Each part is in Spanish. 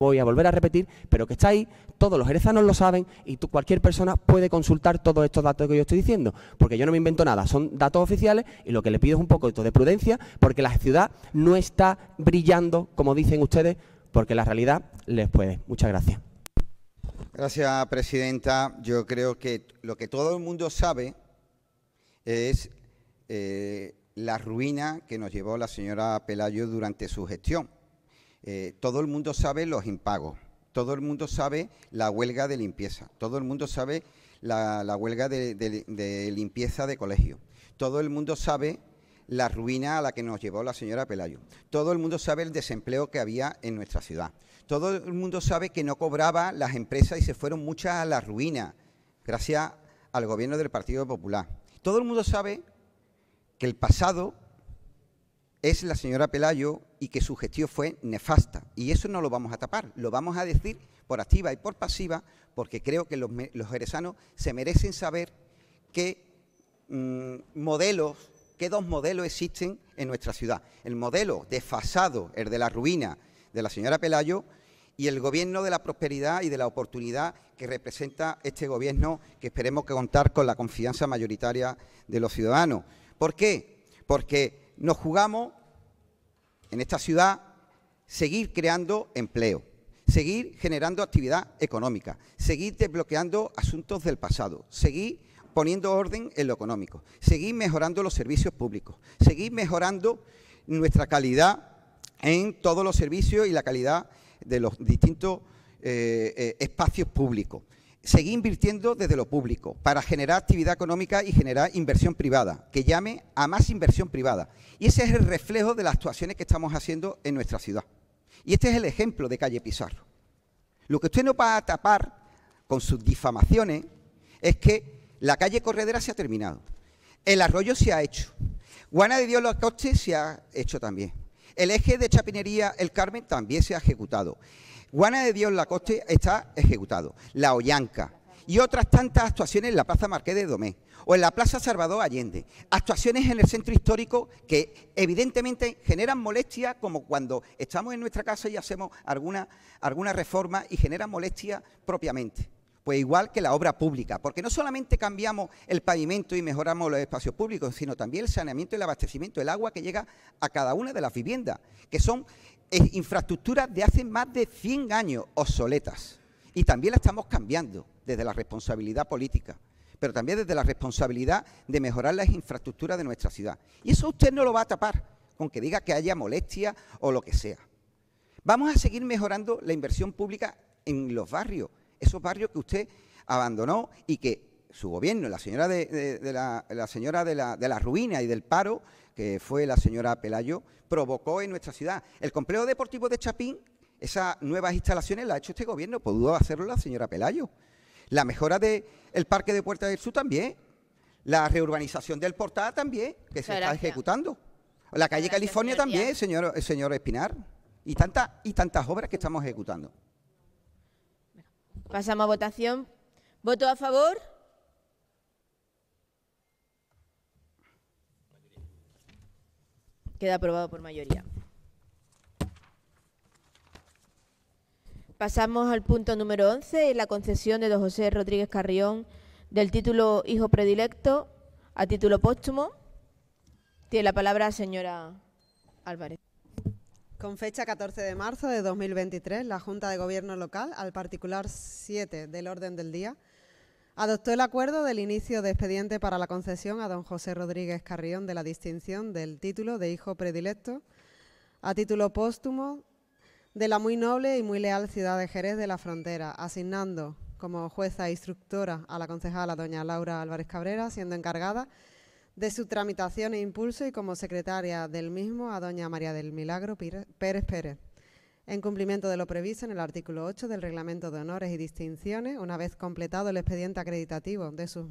voy a volver a repetir, pero que está ahí, todos los jerezanos lo saben y cualquier persona puede consultar todos estos datos que yo estoy diciendo, porque yo no me invento nada, son datos oficiales y lo que le pido es un poco de prudencia, porque la ciudad no está brillando, como dicen ustedes, porque la realidad les puede. Muchas gracias. Gracias, presidenta. Yo creo que lo que todo el mundo sabe es eh, la ruina que nos llevó la señora Pelayo durante su gestión. Eh, todo el mundo sabe los impagos, todo el mundo sabe la huelga de limpieza, todo el mundo sabe la, huelga de, de, limpieza de colegio, todo el mundo sabe la ruina a la que nos llevó la señora Pelayo, todo el mundo sabe el desempleo que había en nuestra ciudad, todo el mundo sabe que no cobraba las empresas y se fueron muchas a la ruina gracias al gobierno del Partido Popular. Todo el mundo sabe que el pasado es la señora Pelayo y que su gestión fue nefasta. Y eso no lo vamos a tapar, lo vamos a decir por activa y por pasiva, porque creo que los, los jerezanos se merecen saber qué mm, modelos, qué dos modelos existen en nuestra ciudad. El modelo desfasado, el de la ruina de la señora Pelayo, y el gobierno de la prosperidad y de la oportunidad que representa este gobierno, que esperemos que contar con la confianza mayoritaria de los ciudadanos. ¿Por qué? Porque nos jugamos en esta ciudad seguir creando empleo, seguir generando actividad económica, seguir desbloqueando asuntos del pasado, seguir poniendo orden en lo económico, seguir mejorando los servicios públicos, seguir mejorando nuestra calidad en todos los servicios y la calidad de los distintos eh, eh, espacios públicos, seguir invirtiendo desde lo público para generar actividad económica y generar inversión privada, que llame a más inversión privada. Y ese es el reflejo de las actuaciones que estamos haciendo en nuestra ciudad. Y este es el ejemplo de Calle Pizarro. Lo que usted no va a tapar con sus difamaciones es que la calle Corredera se ha terminado, el arroyo se ha hecho, Guana de Dios los Costes se ha hecho también, el eje de Chapinería El Carmen también se ha ejecutado. Guana de Dios Lacoste está ejecutado, La Ollanca y otras tantas actuaciones en la Plaza Marqués de Domé o en la Plaza Salvador Allende. Actuaciones en el centro histórico que evidentemente generan molestia, como cuando estamos en nuestra casa y hacemos alguna, alguna reforma y generan molestia propiamente. Pues igual que la obra pública, porque no solamente cambiamos el pavimento y mejoramos los espacios públicos, sino también el saneamiento y el abastecimiento del agua que llega a cada una de las viviendas, que son infraestructuras de hace más de 100 años obsoletas. Y también la estamos cambiando desde la responsabilidad política, pero también desde la responsabilidad de mejorar las infraestructuras de nuestra ciudad. Y eso usted no lo va a tapar con que diga que haya molestia o lo que sea. Vamos a seguir mejorando la inversión pública en los barrios, esos barrios que usted abandonó y que su gobierno, la señora de, la, señora de la, de la ruina y del paro, que fue la señora Pelayo, provocó en nuestra ciudad. El complejo deportivo de Chapín, esas nuevas instalaciones las ha hecho este gobierno, pudo hacerlo la señora Pelayo. La mejora del el parque de Puerta del Sur también. La reurbanización del Portada también, que se está ejecutando. La calle California también, señor, señor Espinar. Y, y tantas obras que estamos ejecutando. Pasamos a votación. ¿Voto a favor? Queda aprobado por mayoría. Pasamos al punto número 11, la concesión de don José Rodríguez Carrión del título Hijo Predilecto a título póstumo. Tiene la palabra señora Álvarez. Con fecha 14 de marzo de 2023, la Junta de Gobierno Local, al particular 7 del orden del día, adoptó el acuerdo del inicio de expediente para la concesión a don José Rodríguez Carrión de la distinción del título de hijo predilecto a título póstumo de la muy noble y muy leal ciudad de Jerez de la Frontera, asignando como jueza e instructora a la concejala doña Laura Álvarez Cabrera, siendo encargada de su tramitación e impulso y como secretaria del mismo a doña María del Milagro Pérez Pérez en cumplimiento de lo previsto en el artículo 8 del Reglamento de Honores y Distinciones, una vez completado el expediente acreditativo de sus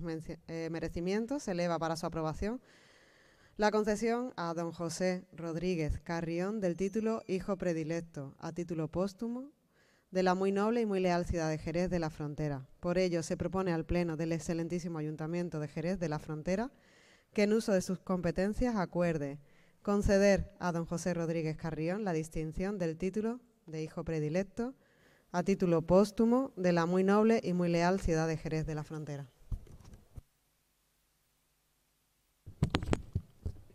eh, merecimientos, se eleva para su aprobación la concesión a don José Rodríguez Carrión del título Hijo Predilecto, a título póstumo, de la muy noble y muy leal ciudad de Jerez de la Frontera. Por ello, se propone al Pleno del excelentísimo Ayuntamiento de Jerez de la Frontera que en uso de sus competencias acuerde conceder a don José Rodríguez Carrión la distinción del título de hijo predilecto a título póstumo de la muy noble y muy leal ciudad de Jerez de la Frontera.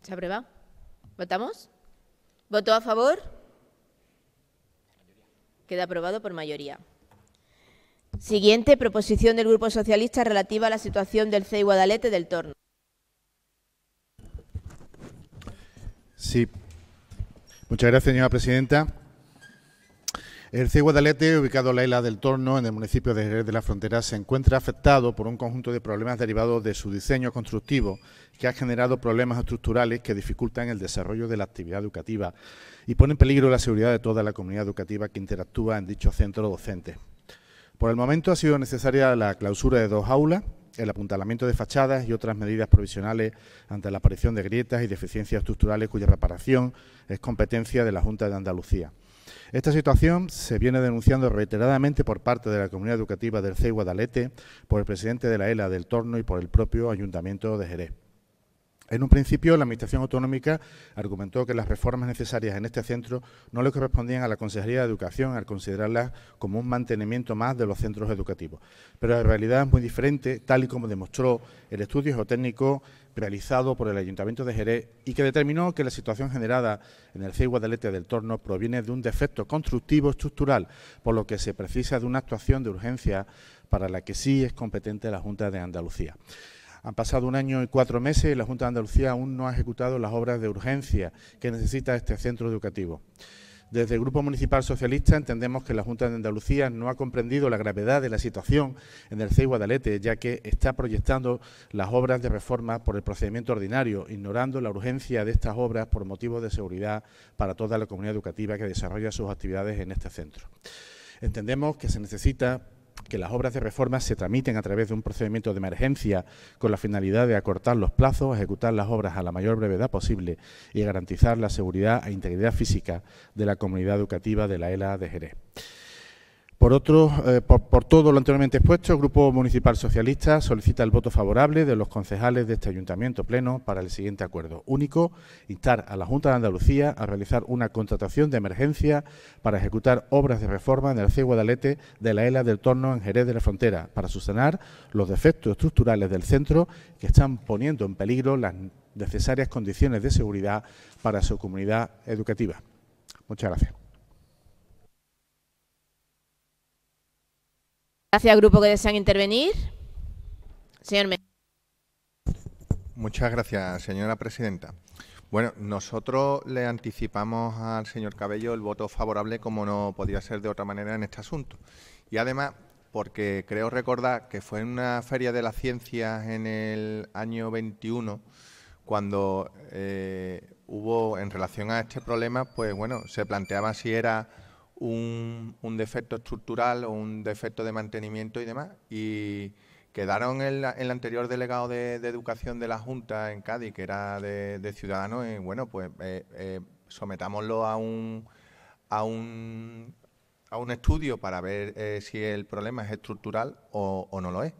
¿Se aprueba? ¿Votamos? ¿Votó a favor? Queda aprobado por mayoría. Siguiente, proposición del Grupo Socialista relativa a la situación del CEI Guadalete del Torno. Sí. Muchas gracias, señora presidenta. El CIE Guadalete, ubicado en la isla del Torno, en el municipio de Jerez de la Frontera, se encuentra afectado por un conjunto de problemas derivados de su diseño constructivo, que ha generado problemas estructurales que dificultan el desarrollo de la actividad educativa y ponen en peligro la seguridad de toda la comunidad educativa que interactúa en dicho centro docente. Por el momento ha sido necesaria la clausura de dos aulas el apuntalamiento de fachadas y otras medidas provisionales ante la aparición de grietas y deficiencias estructurales cuya reparación es competencia de la Junta de Andalucía. Esta situación se viene denunciando reiteradamente por parte de la comunidad educativa del CEI Guadalete, por el presidente de la ELA del Torno y por el propio Ayuntamiento de Jerez. En un principio, la Administración Autonómica argumentó que las reformas necesarias en este centro no le correspondían a la Consejería de Educación al considerarlas como un mantenimiento más de los centros educativos. Pero la realidad es muy diferente, tal y como demostró el estudio geotécnico realizado por el Ayuntamiento de Jerez y que determinó que la situación generada en el CEI Guadalete del Torno proviene de un defecto constructivo estructural, por lo que se precisa de una actuación de urgencia para la que sí es competente la Junta de Andalucía. Han pasado un año y cuatro meses y la Junta de Andalucía aún no ha ejecutado las obras de urgencia que necesita este centro educativo. Desde el Grupo Municipal Socialista entendemos que la Junta de Andalucía no ha comprendido la gravedad de la situación en el CEI Guadalete, ya que está proyectando las obras de reforma por el procedimiento ordinario, ignorando la urgencia de estas obras por motivos de seguridad para toda la comunidad educativa que desarrolla sus actividades en este centro. Entendemos que se necesita que las obras de reforma se tramiten a través de un procedimiento de emergencia con la finalidad de acortar los plazos, ejecutar las obras a la mayor brevedad posible y garantizar la seguridad e integridad física de la comunidad educativa de la ELA de Jerez. Por otro, eh, por, todo lo anteriormente expuesto, el Grupo Municipal Socialista solicita el voto favorable de los concejales de este Ayuntamiento Pleno para el siguiente acuerdo. Único, instar a la Junta de Andalucía a realizar una contratación de emergencia para ejecutar obras de reforma en el C. Guadalete de la ELA del Torno en Jerez de la Frontera, para subsanar los defectos estructurales del centro que están poniendo en peligro las necesarias condiciones de seguridad para su comunidad educativa. Muchas gracias. Gracias, grupo que desean intervenir. Señor Muchas gracias, señora presidenta. Bueno, nosotros le anticipamos al señor Cabello el voto favorable, como no podía ser de otra manera en este asunto. Y además, porque creo recordar que fue en una feria de las ciencias en el año 21 cuando eh, hubo, en relación a este problema, pues bueno, se planteaba si era un, defecto estructural o un defecto de mantenimiento y demás. Y quedaron el, el anterior delegado de, Educación de la Junta en Cádiz, que era de, Ciudadanos, y bueno, pues eh, eh, sometámoslo a un, a un, a un estudio para ver eh, si el problema es estructural o, o, no lo es.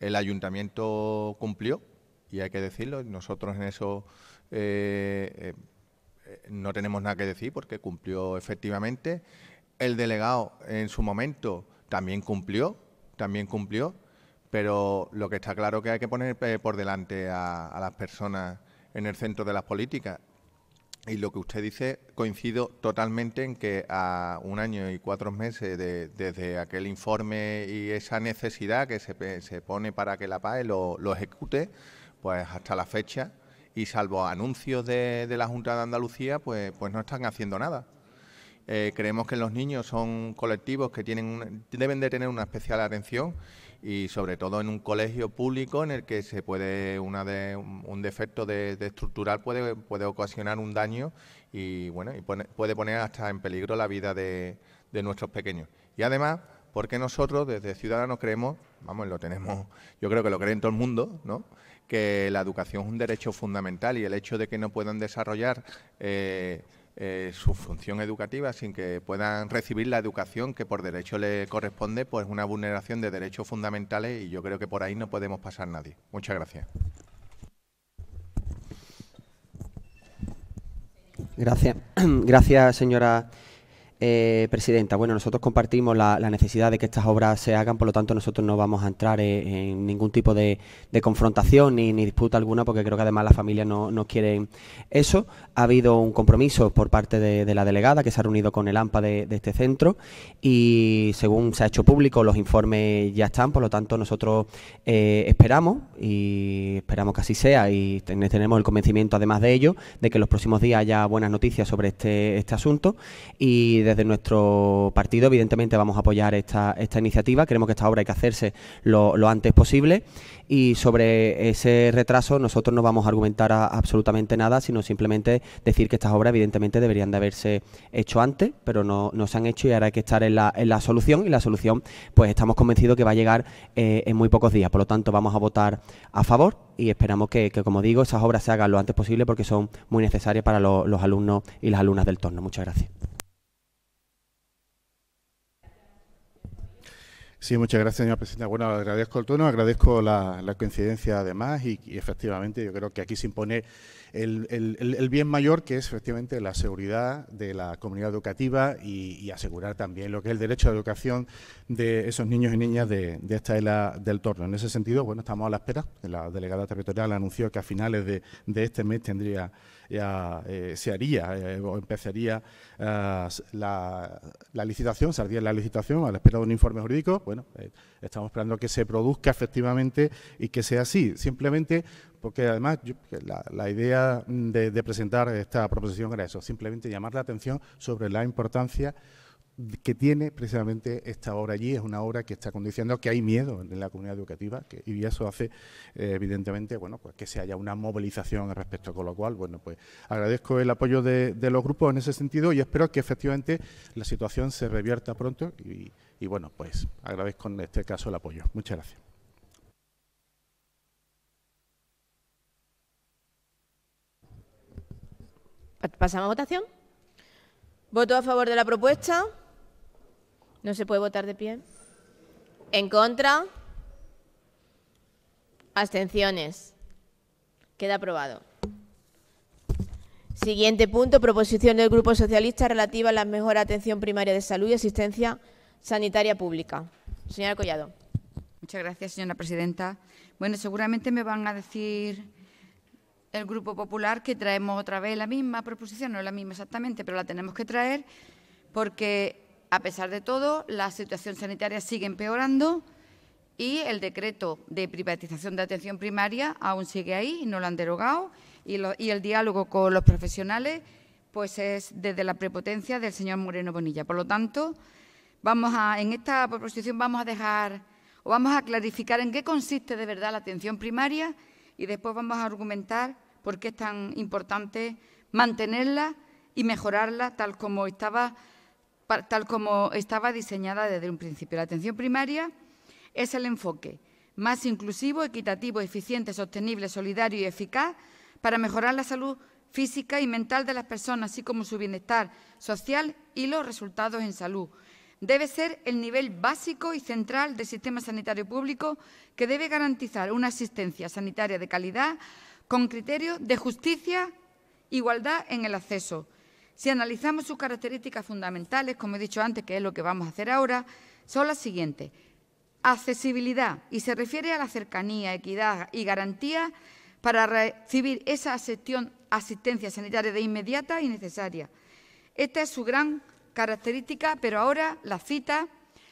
El ayuntamiento cumplió, y hay que decirlo, nosotros en eso no tenemos nada que decir porque cumplió efectivamente el delegado en su momento también cumplió, también cumplió, pero lo que está claro que hay que poner eh, por delante a, las personas en el centro de las políticas. Y lo que usted dice coincido totalmente en que a un año y cuatro meses desde aquel informe y esa necesidad que se, pone para que la PAE lo, ejecute, pues hasta la fecha, y salvo anuncios de, la Junta de Andalucía, pues, pues no están haciendo nada. Eh, creemos que los niños son colectivos que tienen deben de tener una especial atención y sobre todo en un colegio público en el que se puede una de, un defecto de, estructural puede, puede ocasionar un daño y bueno y puede poner hasta en peligro la vida de, nuestros pequeños y además porque nosotros desde Ciudadanos creemos, vamos, lo tenemos, yo creo que lo cree en todo el mundo, ¿no? que la educación es un derecho fundamental y el hecho de que no puedan desarrollar eh, eh, su función educativa sin que puedan recibir la educación que por derecho le corresponde, pues una vulneración de derechos fundamentales y yo creo que por ahí no podemos pasar nadie. Muchas gracias. Gracias, gracias señora eh, presidenta, bueno, nosotros compartimos la, necesidad de que estas obras se hagan, por lo tanto nosotros no vamos a entrar en, ningún tipo de, confrontación ni, ni, disputa alguna, porque creo que además las familias no, no quieren eso. Ha habido un compromiso por parte de, la delegada que se ha reunido con el AMPA de, este centro y según se ha hecho público los informes ya están, por lo tanto nosotros eh, esperamos y esperamos que así sea y tenemos el convencimiento además de ello de que en los próximos días haya buenas noticias sobre este, este asunto y desde nuestro partido, evidentemente, vamos a apoyar esta, iniciativa. Creemos que esta obra hay que hacerse lo, antes posible. Y sobre ese retraso, nosotros no vamos a argumentar absolutamente nada, sino simplemente decir que estas obras, evidentemente, deberían de haberse hecho antes, pero no, se han hecho y ahora hay que estar en la, solución. Y la solución, pues estamos convencidos que va a llegar eh, en muy pocos días. Por lo tanto, vamos a votar a favor y esperamos que, como digo, esas obras se hagan lo antes posible porque son muy necesarias para los alumnos y las alumnas del torno. Muchas gracias. Sí, muchas gracias, señora presidenta. Bueno, agradezco el tono, agradezco la, coincidencia además y, efectivamente yo creo que aquí se impone el, bien mayor que es efectivamente la seguridad de la comunidad educativa y, asegurar también lo que es el derecho a educación de esos niños y niñas de, esta isla del torno. En ese sentido, bueno, estamos a la espera. La delegada territorial anunció que a finales de este mes tendría ya, eh, se haría eh, o empezaría eh, la, licitación, saldría la licitación a la espera de un informe jurídico. Bueno, estamos esperando que se produzca efectivamente y que sea así. Simplemente porque además la, idea de, de presentar esta proposición era eso, simplemente llamar la atención sobre la importancia que tiene precisamente esta obra allí, es una obra que está condicionando que hay miedo en la comunidad educativa que, y eso hace eh, evidentemente bueno, pues que se haya una movilización al respecto, con lo cual bueno, pues agradezco el apoyo de, los grupos en ese sentido y espero que efectivamente la situación se revierta pronto y, y bueno, pues agradezco en este caso el apoyo. Muchas gracias. ¿Pasamos a votación? ¿Voto a favor de la propuesta? ¿No se puede votar de pie? ¿En contra? Abstenciones. Queda aprobado. Siguiente punto, proposición del Grupo Socialista relativa a la mejor atención primaria de salud y asistencia sanitaria pública. Señora Collado. Muchas gracias, señora presidenta. Bueno, seguramente me van a decir el Grupo Popular que traemos otra vez la misma proposición, no la misma exactamente, pero la tenemos que traer porque a pesar de todo, la situación sanitaria sigue empeorando y el decreto de privatización de atención primaria aún sigue ahí, no lo han derogado, y, y el diálogo con los profesionales pues es desde la prepotencia del señor Moreno Bonilla. Por lo tanto, vamos a, en esta proposición vamos a dejar o vamos a clarificar en qué consiste de verdad la atención primaria y después vamos a argumentar por qué es tan importante mantenerla y mejorarla tal como estaba tal como estaba diseñada desde un principio. La atención primaria es el enfoque más inclusivo, equitativo, eficiente, sostenible, solidario y eficaz para mejorar la salud física y mental de las personas, así como su bienestar social y los resultados en salud. Debe ser el nivel básico y central del sistema sanitario público que debe garantizar una asistencia sanitaria de calidad con criterios de justicia, e igualdad en el acceso, si analizamos sus características fundamentales, como he dicho antes, que es lo que vamos a hacer ahora, son las siguientes. Accesibilidad, y se refiere a la cercanía, equidad y garantía para recibir esa asistencia sanitaria de inmediata y necesaria. Esta es su gran característica, pero ahora la cita,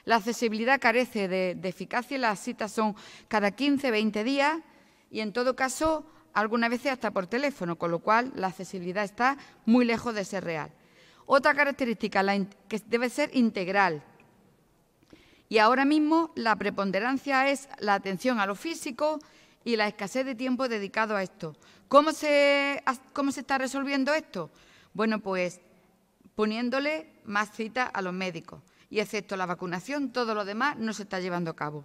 la accesibilidad carece de, de eficacia, las citas son cada 15, 20 días y en todo caso algunas veces hasta por teléfono, con lo cual la accesibilidad está muy lejos de ser real. Otra característica, que debe ser integral. Y ahora mismo la preponderancia es la atención a lo físico y la escasez de tiempo dedicado a esto. ¿Cómo se, cómo se está resolviendo esto? Bueno, pues poniéndole más citas a los médicos. Y excepto la vacunación, todo lo demás no se está llevando a cabo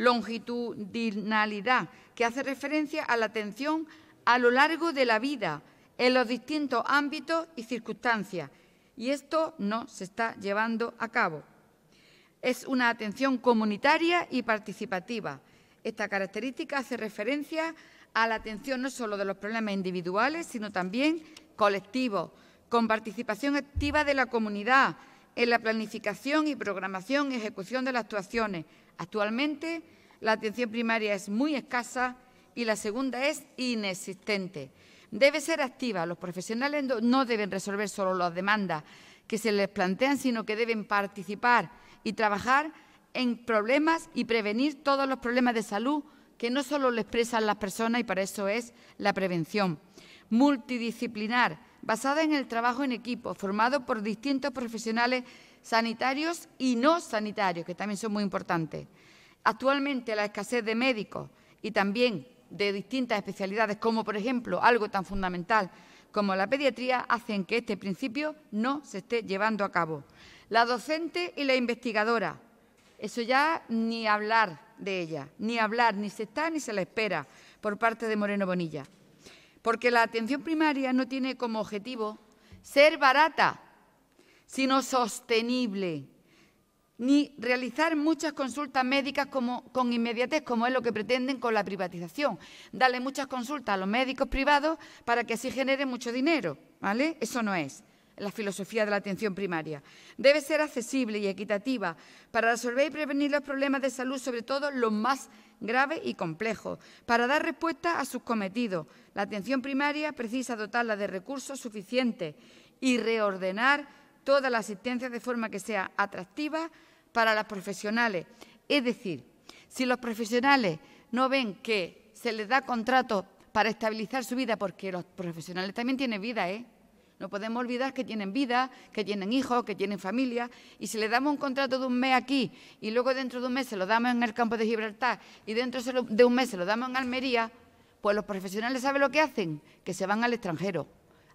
longitudinalidad, que hace referencia a la atención a lo largo de la vida, en los distintos ámbitos y circunstancias. Y esto no se está llevando a cabo. Es una atención comunitaria y participativa. Esta característica hace referencia a la atención no solo de los problemas individuales, sino también colectivos, con participación activa de la comunidad, en la planificación y programación y ejecución de las actuaciones. Actualmente, la atención primaria es muy escasa y la segunda es inexistente. Debe ser activa. Los profesionales no deben resolver solo las demandas que se les plantean, sino que deben participar y trabajar en problemas y prevenir todos los problemas de salud que no solo les expresan las personas y para eso es la prevención. Multidisciplinar basada en el trabajo en equipo, formado por distintos profesionales sanitarios y no sanitarios, que también son muy importantes. Actualmente la escasez de médicos y también de distintas especialidades, como por ejemplo algo tan fundamental como la pediatría, hacen que este principio no se esté llevando a cabo. La docente y la investigadora, eso ya ni hablar de ella, ni hablar, ni se está ni se la espera por parte de Moreno Bonilla porque la atención primaria no tiene como objetivo ser barata, sino sostenible, ni realizar muchas consultas médicas como, con inmediatez, como es lo que pretenden con la privatización. Darle muchas consultas a los médicos privados para que así genere mucho dinero, ¿vale? Eso no es la filosofía de la atención primaria. Debe ser accesible y equitativa para resolver y prevenir los problemas de salud, sobre todo los más grave y complejo, para dar respuesta a sus cometidos. La atención primaria precisa dotarla de recursos suficientes y reordenar toda la asistencia de forma que sea atractiva para las profesionales. Es decir, si los profesionales no ven que se les da contrato para estabilizar su vida, porque los profesionales también tienen vida, ¿eh? No podemos olvidar que tienen vida, que tienen hijos, que tienen familia. Y si le damos un contrato de un mes aquí y luego dentro de un mes se lo damos en el campo de Gibraltar y dentro de un mes se lo damos en Almería, pues los profesionales saben lo que hacen, que se van al extranjero,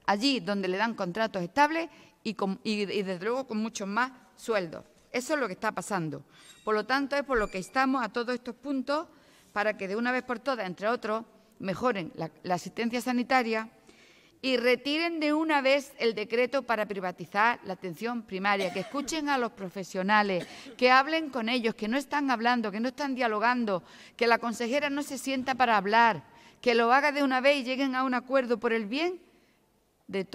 allí donde le dan contratos estables y, desde luego con muchos más sueldos. Eso es lo que está pasando. Por lo tanto, es por lo que estamos a todos estos puntos para que de una vez por todas, entre otros, mejoren la asistencia sanitaria, y retiren de una vez el decreto para privatizar la atención primaria, que escuchen a los profesionales, que hablen con ellos, que no están hablando, que no están dialogando, que la consejera no se sienta para hablar, que lo haga de una vez y lleguen a un acuerdo por el bien de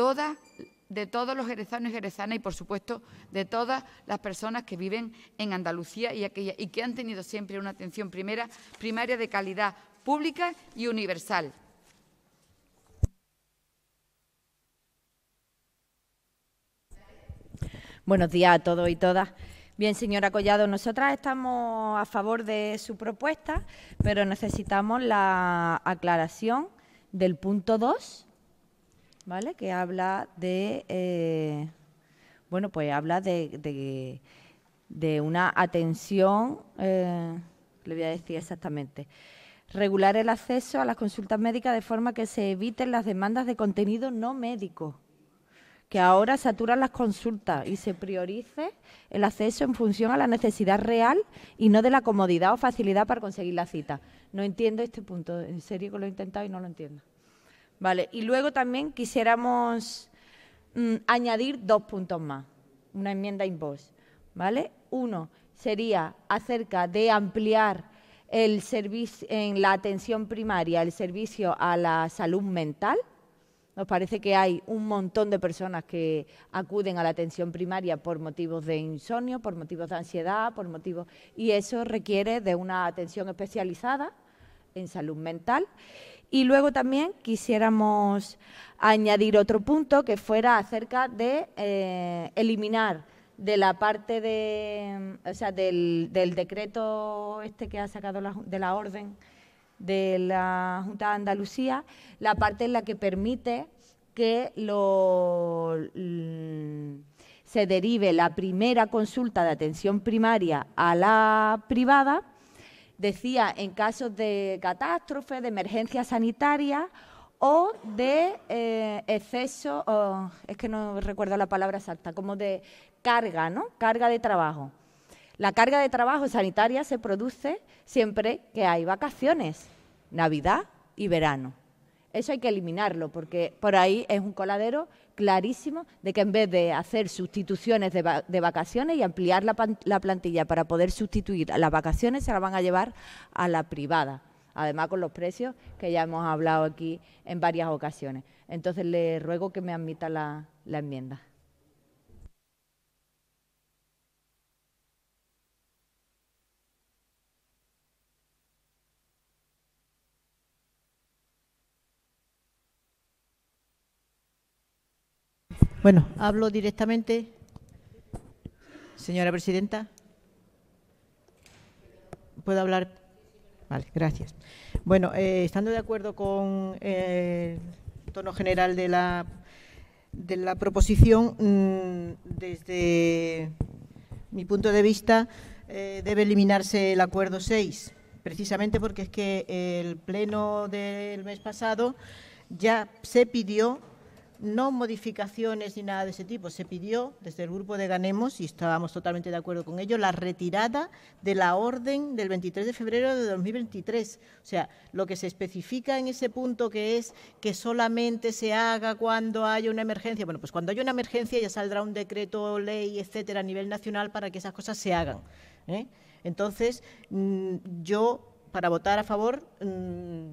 de todos los jerezanos y jerezanas y, por supuesto, de todas las personas que viven en Andalucía y, que han tenido siempre una atención primaria de calidad pública y universal. Buenos días a todos y todas. Bien, señora Collado, nosotras estamos a favor de su propuesta, pero necesitamos la aclaración del punto 2, ¿vale? Que habla de, eh, bueno, pues habla de, de, una atención, eh, le voy a decir exactamente, regular el acceso a las consultas médicas de forma que se eviten las demandas de contenido no médico que ahora saturan las consultas y se priorice el acceso en función a la necesidad real y no de la comodidad o facilidad para conseguir la cita. No entiendo este punto, en serio que lo he intentado y no lo entiendo. Vale, y luego también quisiéramos mm, añadir dos puntos más, una enmienda in voz, ¿vale? Uno sería acerca de ampliar el servicio en la atención primaria, el servicio a la salud mental, nos parece que hay un montón de personas que acuden a la atención primaria por motivos de insomnio, por motivos de ansiedad, por motivos y eso requiere de una atención especializada en salud mental. Y luego también quisiéramos añadir otro punto que fuera acerca de eh, eliminar de la parte de, o sea, del, decreto este que ha sacado de la orden de la Junta de Andalucía, la parte en la que permite que lo, se derive la primera consulta de atención primaria a la privada, decía, en casos de catástrofe, de emergencia sanitaria o de eh, exceso, oh, es que no recuerdo la palabra exacta, como de carga, ¿no? Carga de trabajo. La carga de trabajo sanitaria se produce siempre que hay vacaciones, Navidad y verano. Eso hay que eliminarlo porque por ahí es un coladero clarísimo de que en vez de hacer sustituciones de, vacaciones y ampliar la, plantilla para poder sustituir a las vacaciones, se la van a llevar a la privada. Además con los precios que ya hemos hablado aquí en varias ocasiones. Entonces le ruego que me admita la enmienda. Bueno, hablo directamente, señora presidenta. ¿Puedo hablar? Vale, gracias. Bueno, eh, estando de acuerdo con eh, el tono general de la, de la proposición, mm, desde mi punto de vista, eh, debe eliminarse el acuerdo 6, precisamente porque es que el pleno del mes pasado ya se pidió no modificaciones ni nada de ese tipo. Se pidió desde el grupo de Ganemos, y estábamos totalmente de acuerdo con ello, la retirada de la orden del 23 de febrero de 2023. O sea, lo que se especifica en ese punto que es que solamente se haga cuando haya una emergencia. Bueno, pues cuando haya una emergencia ya saldrá un decreto, ley, etcétera, a nivel nacional para que esas cosas se hagan. ¿eh? Entonces, mm, yo, para votar a favor mm,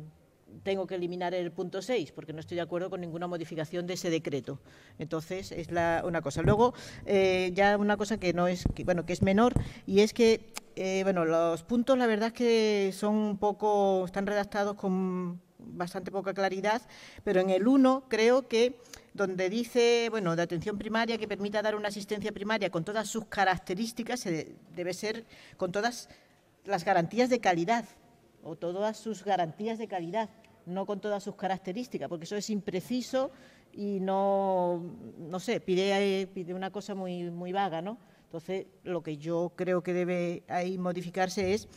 tengo que eliminar el punto 6 porque no estoy de acuerdo con ninguna modificación de ese decreto. Entonces, es una cosa. Luego, eh, ya una cosa que no es, bueno, que es menor y es que, eh, bueno, los puntos la verdad es que son poco, están redactados con bastante poca claridad, pero en el 1 creo que donde dice, bueno, de atención primaria que permita dar una asistencia primaria con todas sus características, debe ser con todas las garantías de calidad o todas sus garantías de calidad, no con todas sus características, porque eso es impreciso y no, no sé, pide, pide una cosa muy, muy vaga, ¿no? Entonces, lo que yo creo que debe ahí modificarse es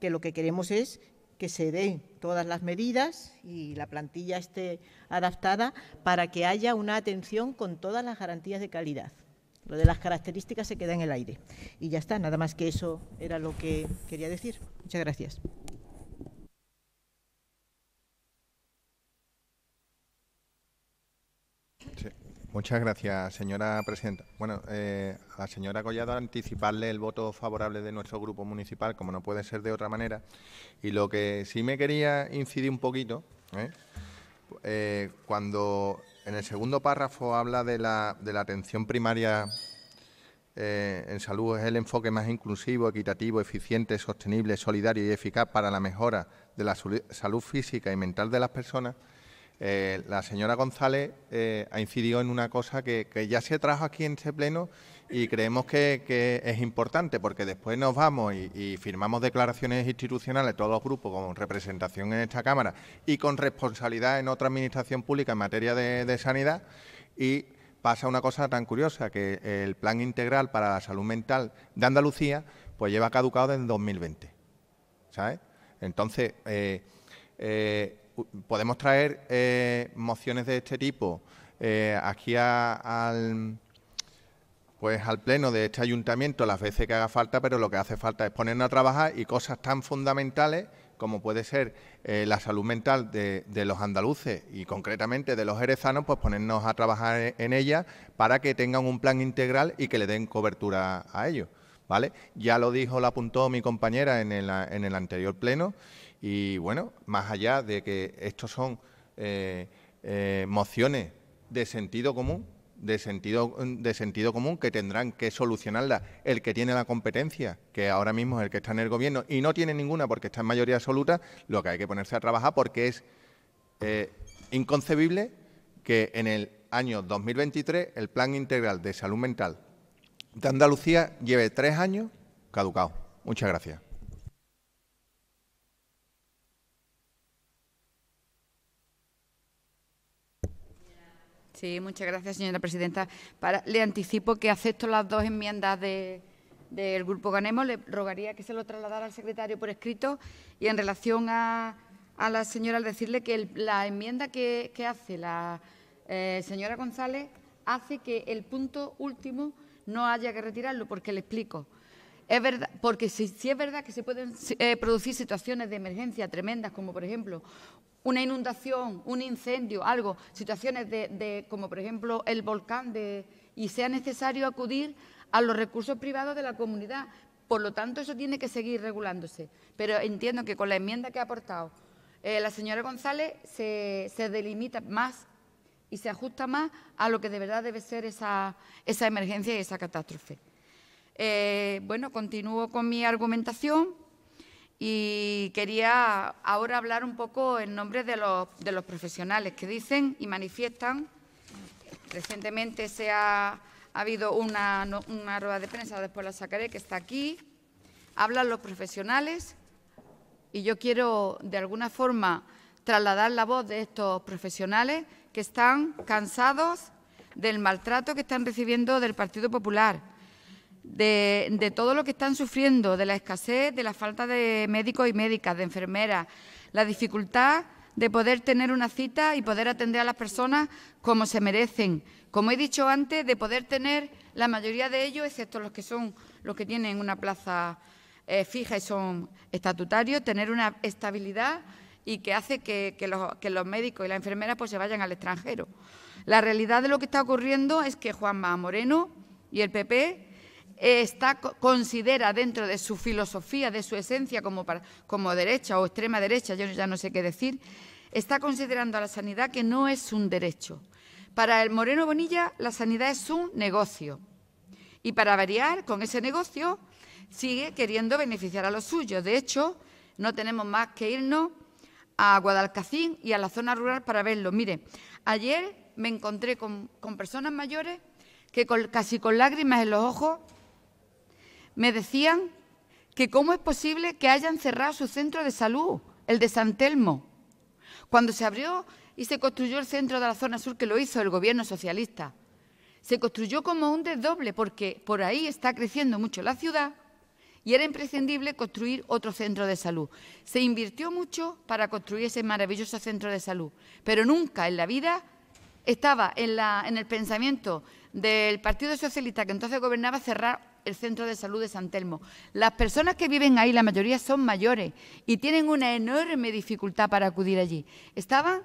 que lo que queremos es que se den todas las medidas y la plantilla esté adaptada para que haya una atención con todas las garantías de calidad. Lo de las características se queda en el aire. Y ya está, nada más que eso era lo que quería decir. Muchas gracias. Muchas gracias, señora presidenta. Bueno, eh, a la señora Collado anticiparle el voto favorable de nuestro grupo municipal, como no puede ser de otra manera. Y lo que sí me quería incidir un poquito, ¿eh? Eh, cuando en el segundo párrafo habla de la, de la atención primaria en salud, es el enfoque más inclusivo, equitativo, eficiente, sostenible, solidario y eficaz para la mejora de la salud física y mental de las personas. Eh, la señora González eh, ha incidido en una cosa que, ya se trajo aquí en este pleno y creemos que, es importante porque después nos vamos y, firmamos declaraciones institucionales, todos los grupos con representación en esta Cámara y con responsabilidad en otra administración pública en materia de, sanidad y pasa una cosa tan curiosa que el Plan Integral para la Salud Mental de Andalucía pues lleva caducado desde 2020, Entonces, eh, podemos traer eh, mociones de este tipo eh, aquí al, pues al pleno de este ayuntamiento las veces que haga falta, pero lo que hace falta es ponernos a trabajar y cosas tan fundamentales como puede ser eh, la salud mental de, los andaluces y concretamente de los herezanos, pues ponernos a trabajar e-, en ella para que tengan un plan integral y que le den cobertura a ellos. ¿vale? Ya lo dijo, lo apuntó mi compañera en el, en el anterior pleno y bueno, más allá de que estos son eh, eh, mociones de sentido común, de sentido, de sentido común que tendrán que solucionarla el que tiene la competencia, que ahora mismo es el que está en el gobierno y no tiene ninguna porque está en mayoría absoluta, lo que hay que ponerse a trabajar porque es eh, inconcebible que en el año 2023 el Plan Integral de Salud Mental de Andalucía lleve tres años caducado. Muchas gracias. Sí, muchas gracias, señora presidenta. le anticipo que acepto las dos enmiendas del Grupo Ganemos. Le rogaría que se lo trasladara al secretario por escrito y en relación a, la señora, al decirle que la enmienda que, hace la eh, señora González hace que el punto último no haya que retirarlo, porque le explico. Es verdad, porque si, es verdad que se pueden eh, producir situaciones de emergencia tremendas, como por ejemplo una inundación, un incendio, algo, situaciones de, como por ejemplo el volcán, de, y sea necesario acudir a los recursos privados de la comunidad. Por lo tanto, eso tiene que seguir regulándose. Pero entiendo que con la enmienda que ha aportado eh, la señora González se, delimita más y se ajusta más a lo que de verdad debe ser esa, emergencia y esa catástrofe. Eh, bueno, continúo con mi argumentación y quería ahora hablar un poco en nombre de los, profesionales que dicen y manifiestan. Recientemente se ha, habido una, rueda de prensa, después la sacaré, que está aquí. Hablan los profesionales y yo quiero, de alguna forma, trasladar la voz de estos profesionales que están cansados del maltrato que están recibiendo del Partido Popular, de, todo lo que están sufriendo, de la escasez, de la falta de médicos y médicas, de enfermeras, la dificultad de poder tener una cita y poder atender a las personas como se merecen. Como he dicho antes, de poder tener la mayoría de ellos, excepto los que son los que tienen una plaza eh, fija y son estatutarios, tener una estabilidad y que hace que, los, médicos y las enfermeras pues, se vayan al extranjero. La realidad de lo que está ocurriendo es que Juanma Moreno y el PP está, considera dentro de su filosofía, de su esencia como, como derecha o extrema derecha, yo ya no sé qué decir, está considerando a la sanidad que no es un derecho. Para el Moreno Bonilla, la sanidad es un negocio. Y para variar, con ese negocio sigue queriendo beneficiar a los suyos. De hecho, no tenemos más que irnos a Guadalcacín y a la zona rural para verlo. Mire, ayer me encontré con, personas mayores que casi con lágrimas en los ojos me decían que cómo es posible que hayan cerrado su centro de salud, el de San Telmo. Cuando se abrió y se construyó el centro de la zona sur, que lo hizo el gobierno socialista, se construyó como un desdoble porque por ahí está creciendo mucho la ciudad y era imprescindible construir otro centro de salud. Se invirtió mucho para construir ese maravilloso centro de salud, pero nunca en la vida estaba en, en el pensamiento del Partido Socialista que entonces gobernaba cerrar el centro de salud de San Telmo. Las personas que viven ahí, la mayoría son mayores y tienen una enorme dificultad para acudir allí. Estaban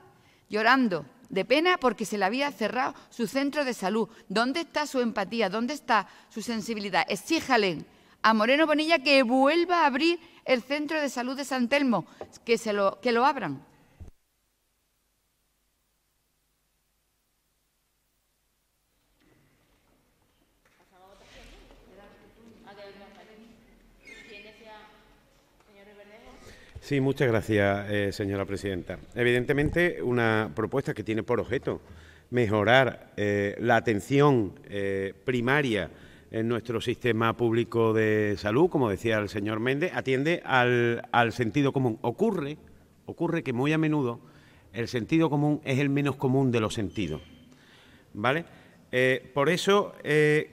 llorando de pena porque se le había cerrado su centro de salud. ¿Dónde está su empatía? ¿Dónde está su sensibilidad? Exíjale a Moreno Bonilla que vuelva a abrir el centro de salud de San Telmo, que, se lo, que lo abran. Sí, muchas gracias, eh, señora presidenta. Evidentemente, una propuesta que tiene por objeto mejorar eh, la atención eh, primaria en nuestro sistema público de salud, como decía el señor Méndez, atiende al, sentido común. Ocurre, ocurre que muy a menudo el sentido común es el menos común de los sentidos. ¿Vale? por eso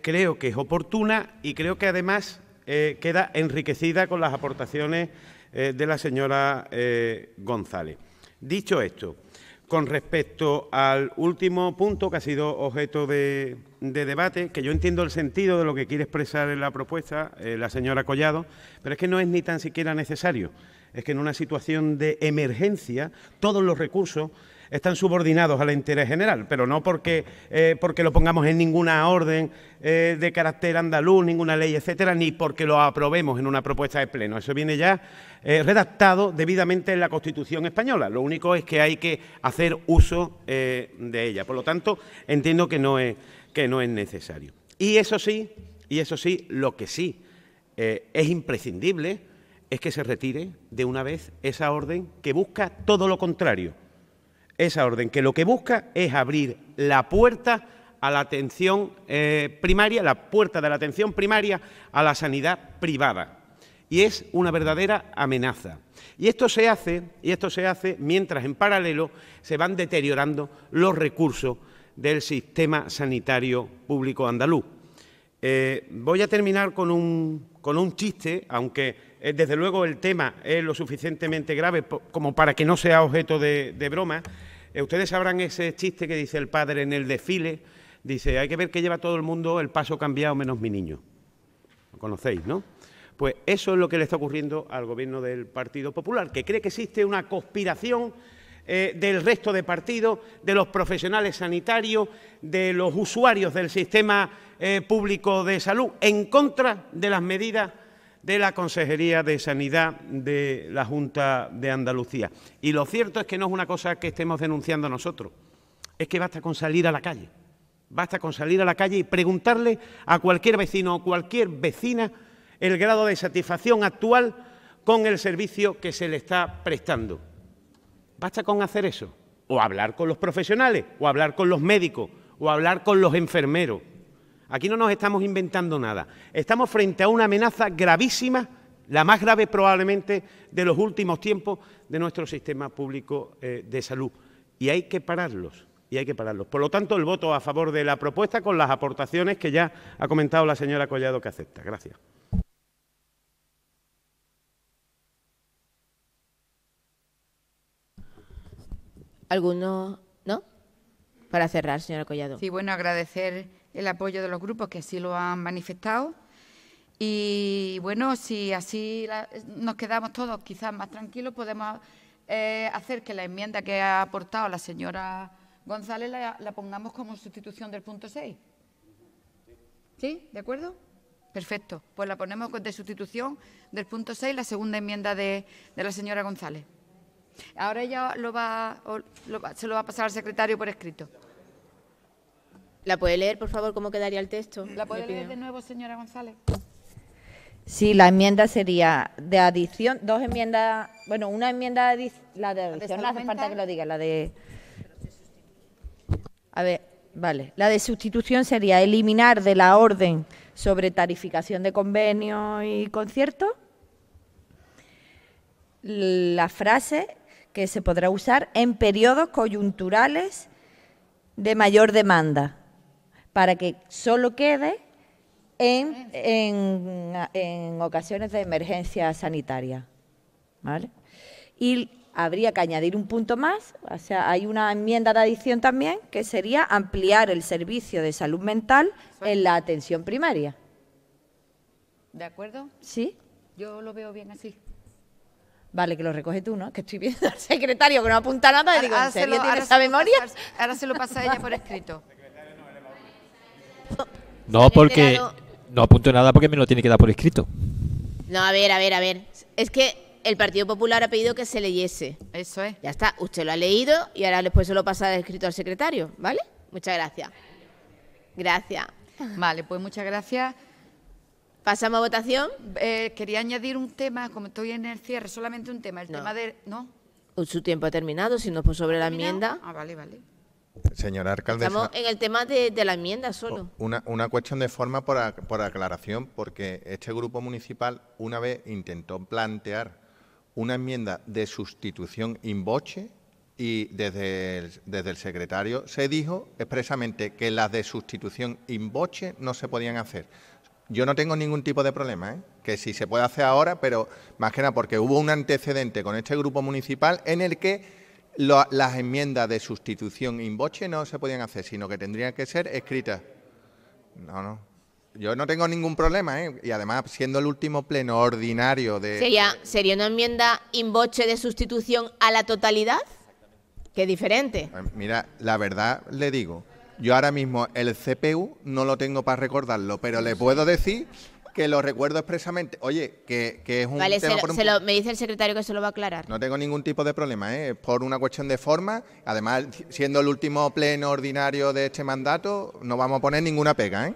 creo que es oportuna y creo que además queda enriquecida con las aportaciones eh, de la señora eh, González. Dicho esto, con respecto al último punto que ha sido objeto de, debate, que yo entiendo el sentido de lo que quiere expresar en la propuesta eh, la señora Collado, pero es que no es ni tan siquiera necesario. Es que en una situación de emergencia todos los recursos están subordinados al interés general, pero no porque, eh, porque lo pongamos en ninguna orden eh, de carácter andaluz, ninguna ley, etcétera, ni porque lo aprobemos en una propuesta de pleno. Eso viene ya eh, redactado debidamente en la Constitución española. Lo único es que hay que hacer uso de ella. Por lo tanto, entiendo que no es, que no es necesario. Y eso sí, y eso sí, lo que sí es imprescindible es que se retire de una vez esa orden que busca todo lo contrario esa orden, que lo que busca es abrir la puerta a la atención eh, primaria, la puerta de la atención primaria a la sanidad privada. Y es una verdadera amenaza. Y esto se hace, y esto se hace mientras en paralelo se van deteriorando los recursos del sistema sanitario público andaluz. Eh, voy a terminar con un, con un chiste, aunque eh, desde luego el tema es lo suficientemente grave como para que no sea objeto de, broma. Eh, ustedes sabrán ese chiste que dice el padre en el desfile, dice, hay que ver que lleva todo el mundo el paso cambiado menos mi niño. Lo conocéis, ¿no? Pues eso es lo que le está ocurriendo al gobierno del Partido Popular, que cree que existe una conspiración eh, del resto de partidos, de los profesionales sanitarios, de los usuarios del sistema público de salud, en contra de las medidas de la Consejería de Sanidad de la Junta de Andalucía. Y lo cierto es que no es una cosa que estemos denunciando nosotros, es que basta con salir a la calle, basta con salir a la calle y preguntarle a cualquier vecino o cualquier vecina el grado de satisfacción actual con el servicio que se le está prestando. Basta con hacer eso, o hablar con los profesionales, o hablar con los médicos, o hablar con los enfermeros Aquí no nos estamos inventando nada. Estamos frente a una amenaza gravísima, la más grave probablemente de los últimos tiempos de nuestro sistema público eh, de salud. Y hay que pararlos, y hay que pararlos. Por lo tanto, el voto a favor de la propuesta con las aportaciones que ya ha comentado la señora Collado que acepta. Gracias. ¿Alguno? ¿No? Para cerrar, señora Collado. Sí, bueno, agradecer el apoyo de los grupos que así lo han manifestado. Y bueno, si así nos quedamos todos quizás más tranquilos, podemos eh, hacer que la enmienda que ha aportado la señora González la, pongamos como sustitución del punto 6. ¿Sí? ¿De acuerdo? Perfecto. Pues la ponemos de sustitución del punto 6, la segunda enmienda de, la señora González. Ahora ella se lo va a pasar al secretario por escrito. ¿La puede leer, por favor, cómo quedaría el texto? ¿La puede leer de nuevo, señora González? Sí, la enmienda sería de adición, dos enmiendas, bueno, una enmienda la de adición, no hace falta que lo diga, la de... A ver, vale, la de sustitución sería eliminar de la orden sobre tarificación de convenio y concierto la frase que se podrá usar en periodos coyunturales de mayor demanda para que solo quede en, ocasiones de emergencia sanitaria. ¿Vale? Y habría que añadir un punto más, o sea, hay una enmienda de adición también, que sería ampliar el servicio de salud mental en la atención primaria. ¿De acuerdo? Sí. Yo lo veo bien así. Vale, que lo recoge tú, ¿no? Que estoy viendo al secretario que no apunta nada y digo, ¿en serio tiene esa memoria? ahora se lo pasa a ella por escrito. No, porque. No apunto nada porque me lo tiene que dar por escrito. No, a ver, a ver, a ver. Es que el Partido Popular ha pedido que se leyese. Eso es. Ya está, usted lo ha leído y ahora después se lo pasa escrito al secretario, ¿vale? Muchas gracias. Gracias. Vale, pues muchas gracias. ¿Pasamos a votación? Eh, quería añadir un tema, como estoy en el cierre, solamente un tema. El tema de... ¿No? Pues su tiempo ha terminado, si no, pues sobre la enmienda. Ah, vale, vale. Señor alcaldesa. Estamos en el tema de, la enmienda solo. Una, cuestión de forma por, aclaración, porque este grupo municipal una vez intentó plantear una enmienda de sustitución in boche y desde el, desde el secretario se dijo expresamente que las de sustitución in boche no se podían hacer. Yo no tengo ningún tipo de problema, ¿eh? que si se puede hacer ahora, pero más que nada porque hubo un antecedente con este grupo municipal en el que las enmiendas de sustitución in no se podían hacer, sino que tendrían que ser escritas. No, no. Yo no tengo ningún problema, ¿eh? Y además, siendo el último pleno ordinario de... ¿Sería, sería una enmienda in de sustitución a la totalidad? Qué diferente. Pues mira, la verdad le digo, yo ahora mismo el CPU no lo tengo para recordarlo, pero le puedo decir que lo recuerdo expresamente. Oye, que, es un vale, se, me dice el secretario que se lo va a aclarar. No tengo ningún tipo de problema, ¿eh? por una cuestión de forma. Además, siendo el último pleno ordinario de este mandato, no vamos a poner ninguna pega, ¿eh?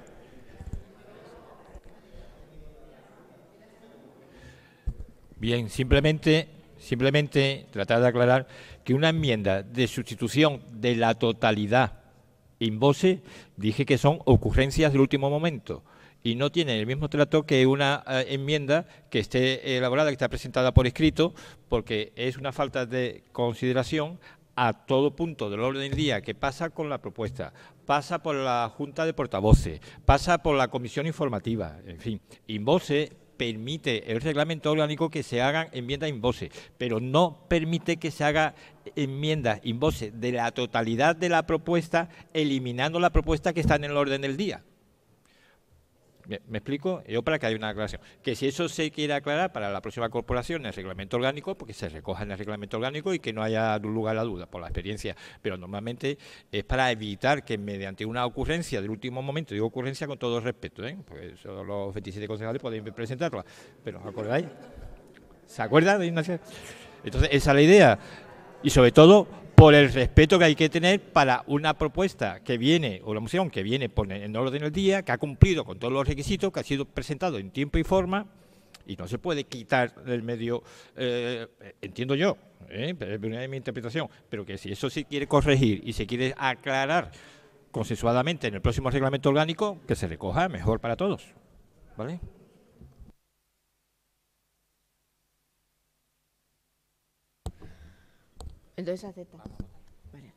Bien, simplemente, simplemente tratar de aclarar que una enmienda de sustitución de la totalidad en voce, dije que son ocurrencias del último momento y no tiene el mismo trato que una eh, enmienda que esté elaborada, que está presentada por escrito, porque es una falta de consideración a todo punto del orden del día que pasa con la propuesta, pasa por la Junta de Portavoces, pasa por la Comisión Informativa, en fin, Invoce permite el reglamento orgánico que se hagan enmiendas Invoce, voce, pero no permite que se haga enmiendas in voce de la totalidad de la propuesta, eliminando la propuesta que está en el orden del día. ¿Me, explico? Yo para que haya una aclaración. Que si eso se quiere aclarar para la próxima corporación en el reglamento orgánico, porque pues se recoja en el reglamento orgánico y que no haya lugar a dudas por la experiencia. Pero normalmente es para evitar que mediante una ocurrencia del último momento, digo ocurrencia con todo respeto, ¿eh? porque solo los 27 concejales pueden presentarla, pero acordáis? ¿Se acuerdan, Entonces, esa es la idea. Y sobre todo, por el respeto que hay que tener para una propuesta que viene, o la moción que viene en orden del día, que ha cumplido con todos los requisitos, que ha sido presentado en tiempo y forma, y no se puede quitar del medio, eh, entiendo yo, eh, es mi interpretación, pero que si eso se quiere corregir y se quiere aclarar consensuadamente en el próximo reglamento orgánico, que se recoja mejor para todos. ¿Vale? Entonces acepta. Vale.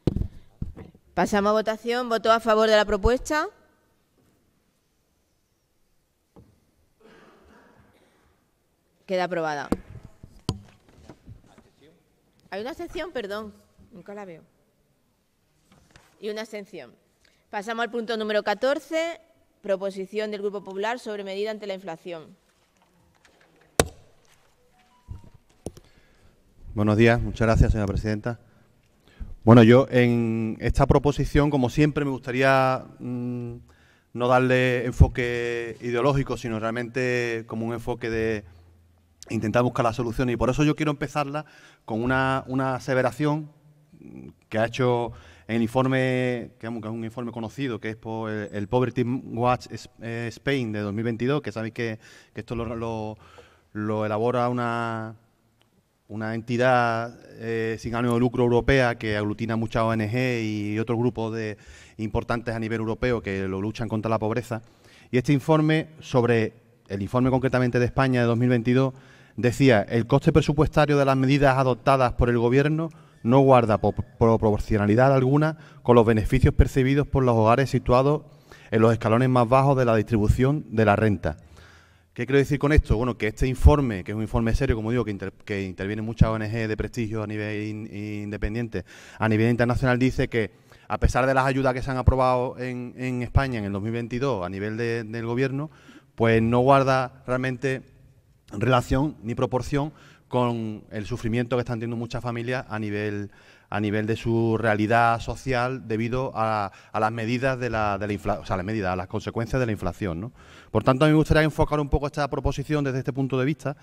Pasamos a votación. ¿Voto a favor de la propuesta? Queda aprobada. Hay una excepción, perdón. Nunca la veo. Y una excepción. Pasamos al punto número 14, proposición del Grupo Popular sobre medida ante la inflación. Buenos días, muchas gracias, señora presidenta. Bueno, yo en esta proposición, como siempre, me gustaría mm, no darle enfoque ideológico, sino realmente como un enfoque de intentar buscar la solución. Y por eso yo quiero empezarla con una, aseveración que ha hecho en el informe, que es un informe conocido, que es el Poverty Watch eh, Spain de 2022, que sabéis que, esto lo elabora una una entidad eh, sin ánimo de lucro europea que aglutina muchas ONG y otros grupos de, importantes a nivel europeo que lo luchan contra la pobreza. Y este informe sobre, el informe concretamente de España de 2022, decía, el coste presupuestario de las medidas adoptadas por el Gobierno no guarda proporcionalidad alguna con los beneficios percibidos por los hogares situados en los escalones más bajos de la distribución de la renta ¿Qué quiero decir con esto? Bueno, que este informe, que es un informe serio, como digo, que, intervienen muchas ONG de prestigio a nivel independiente, a nivel internacional, dice que a pesar de las ayudas que se han aprobado en, España en el 2022 a nivel del gobierno, pues no guarda realmente relación ni proporción con el sufrimiento que están teniendo muchas familias a nivel a nivel de su realidad social debido a, las medidas de la, de la o sea, las medidas, a las consecuencias de la inflación, ¿no? Por tanto, a mí me gustaría enfocar un poco esta proposición desde este punto de vista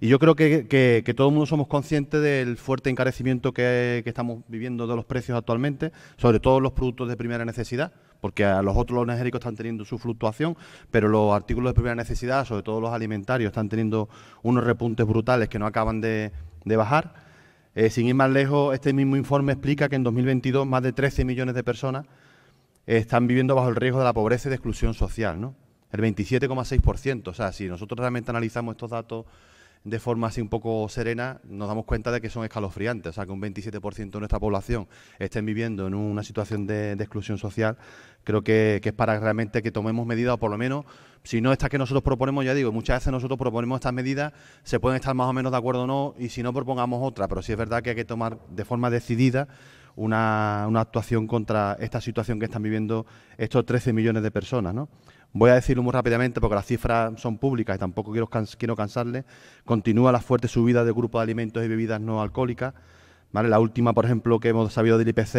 y yo creo que, todo el mundo somos conscientes del fuerte encarecimiento que, estamos viviendo de los precios actualmente, sobre todo los productos de primera necesidad, porque a los otros los energéticos están teniendo su fluctuación, pero los artículos de primera necesidad, sobre todo los alimentarios, están teniendo unos repuntes brutales que no acaban de, bajar. Eh, sin ir más lejos, este mismo informe explica que en 2022 más de 13 millones de personas están viviendo bajo el riesgo de la pobreza y de exclusión social. ¿no? el 27,6%. O sea, si nosotros realmente analizamos estos datos de forma así un poco serena, nos damos cuenta de que son escalofriantes. O sea, que un 27% de nuestra población estén viviendo en una situación de, exclusión social, creo que, es para realmente que tomemos medidas, o por lo menos, si no estas que nosotros proponemos, ya digo, muchas veces nosotros proponemos estas medidas, se pueden estar más o menos de acuerdo o no, y si no, propongamos otra. Pero sí es verdad que hay que tomar de forma decidida una, actuación contra esta situación que están viviendo estos 13 millones de personas, ¿no? Voy a decirlo muy rápidamente porque las cifras son públicas y tampoco quiero, quiero cansarles. Continúa la fuerte subida del grupo de alimentos y bebidas no alcohólicas. ¿vale? La última, por ejemplo, que hemos sabido del IPC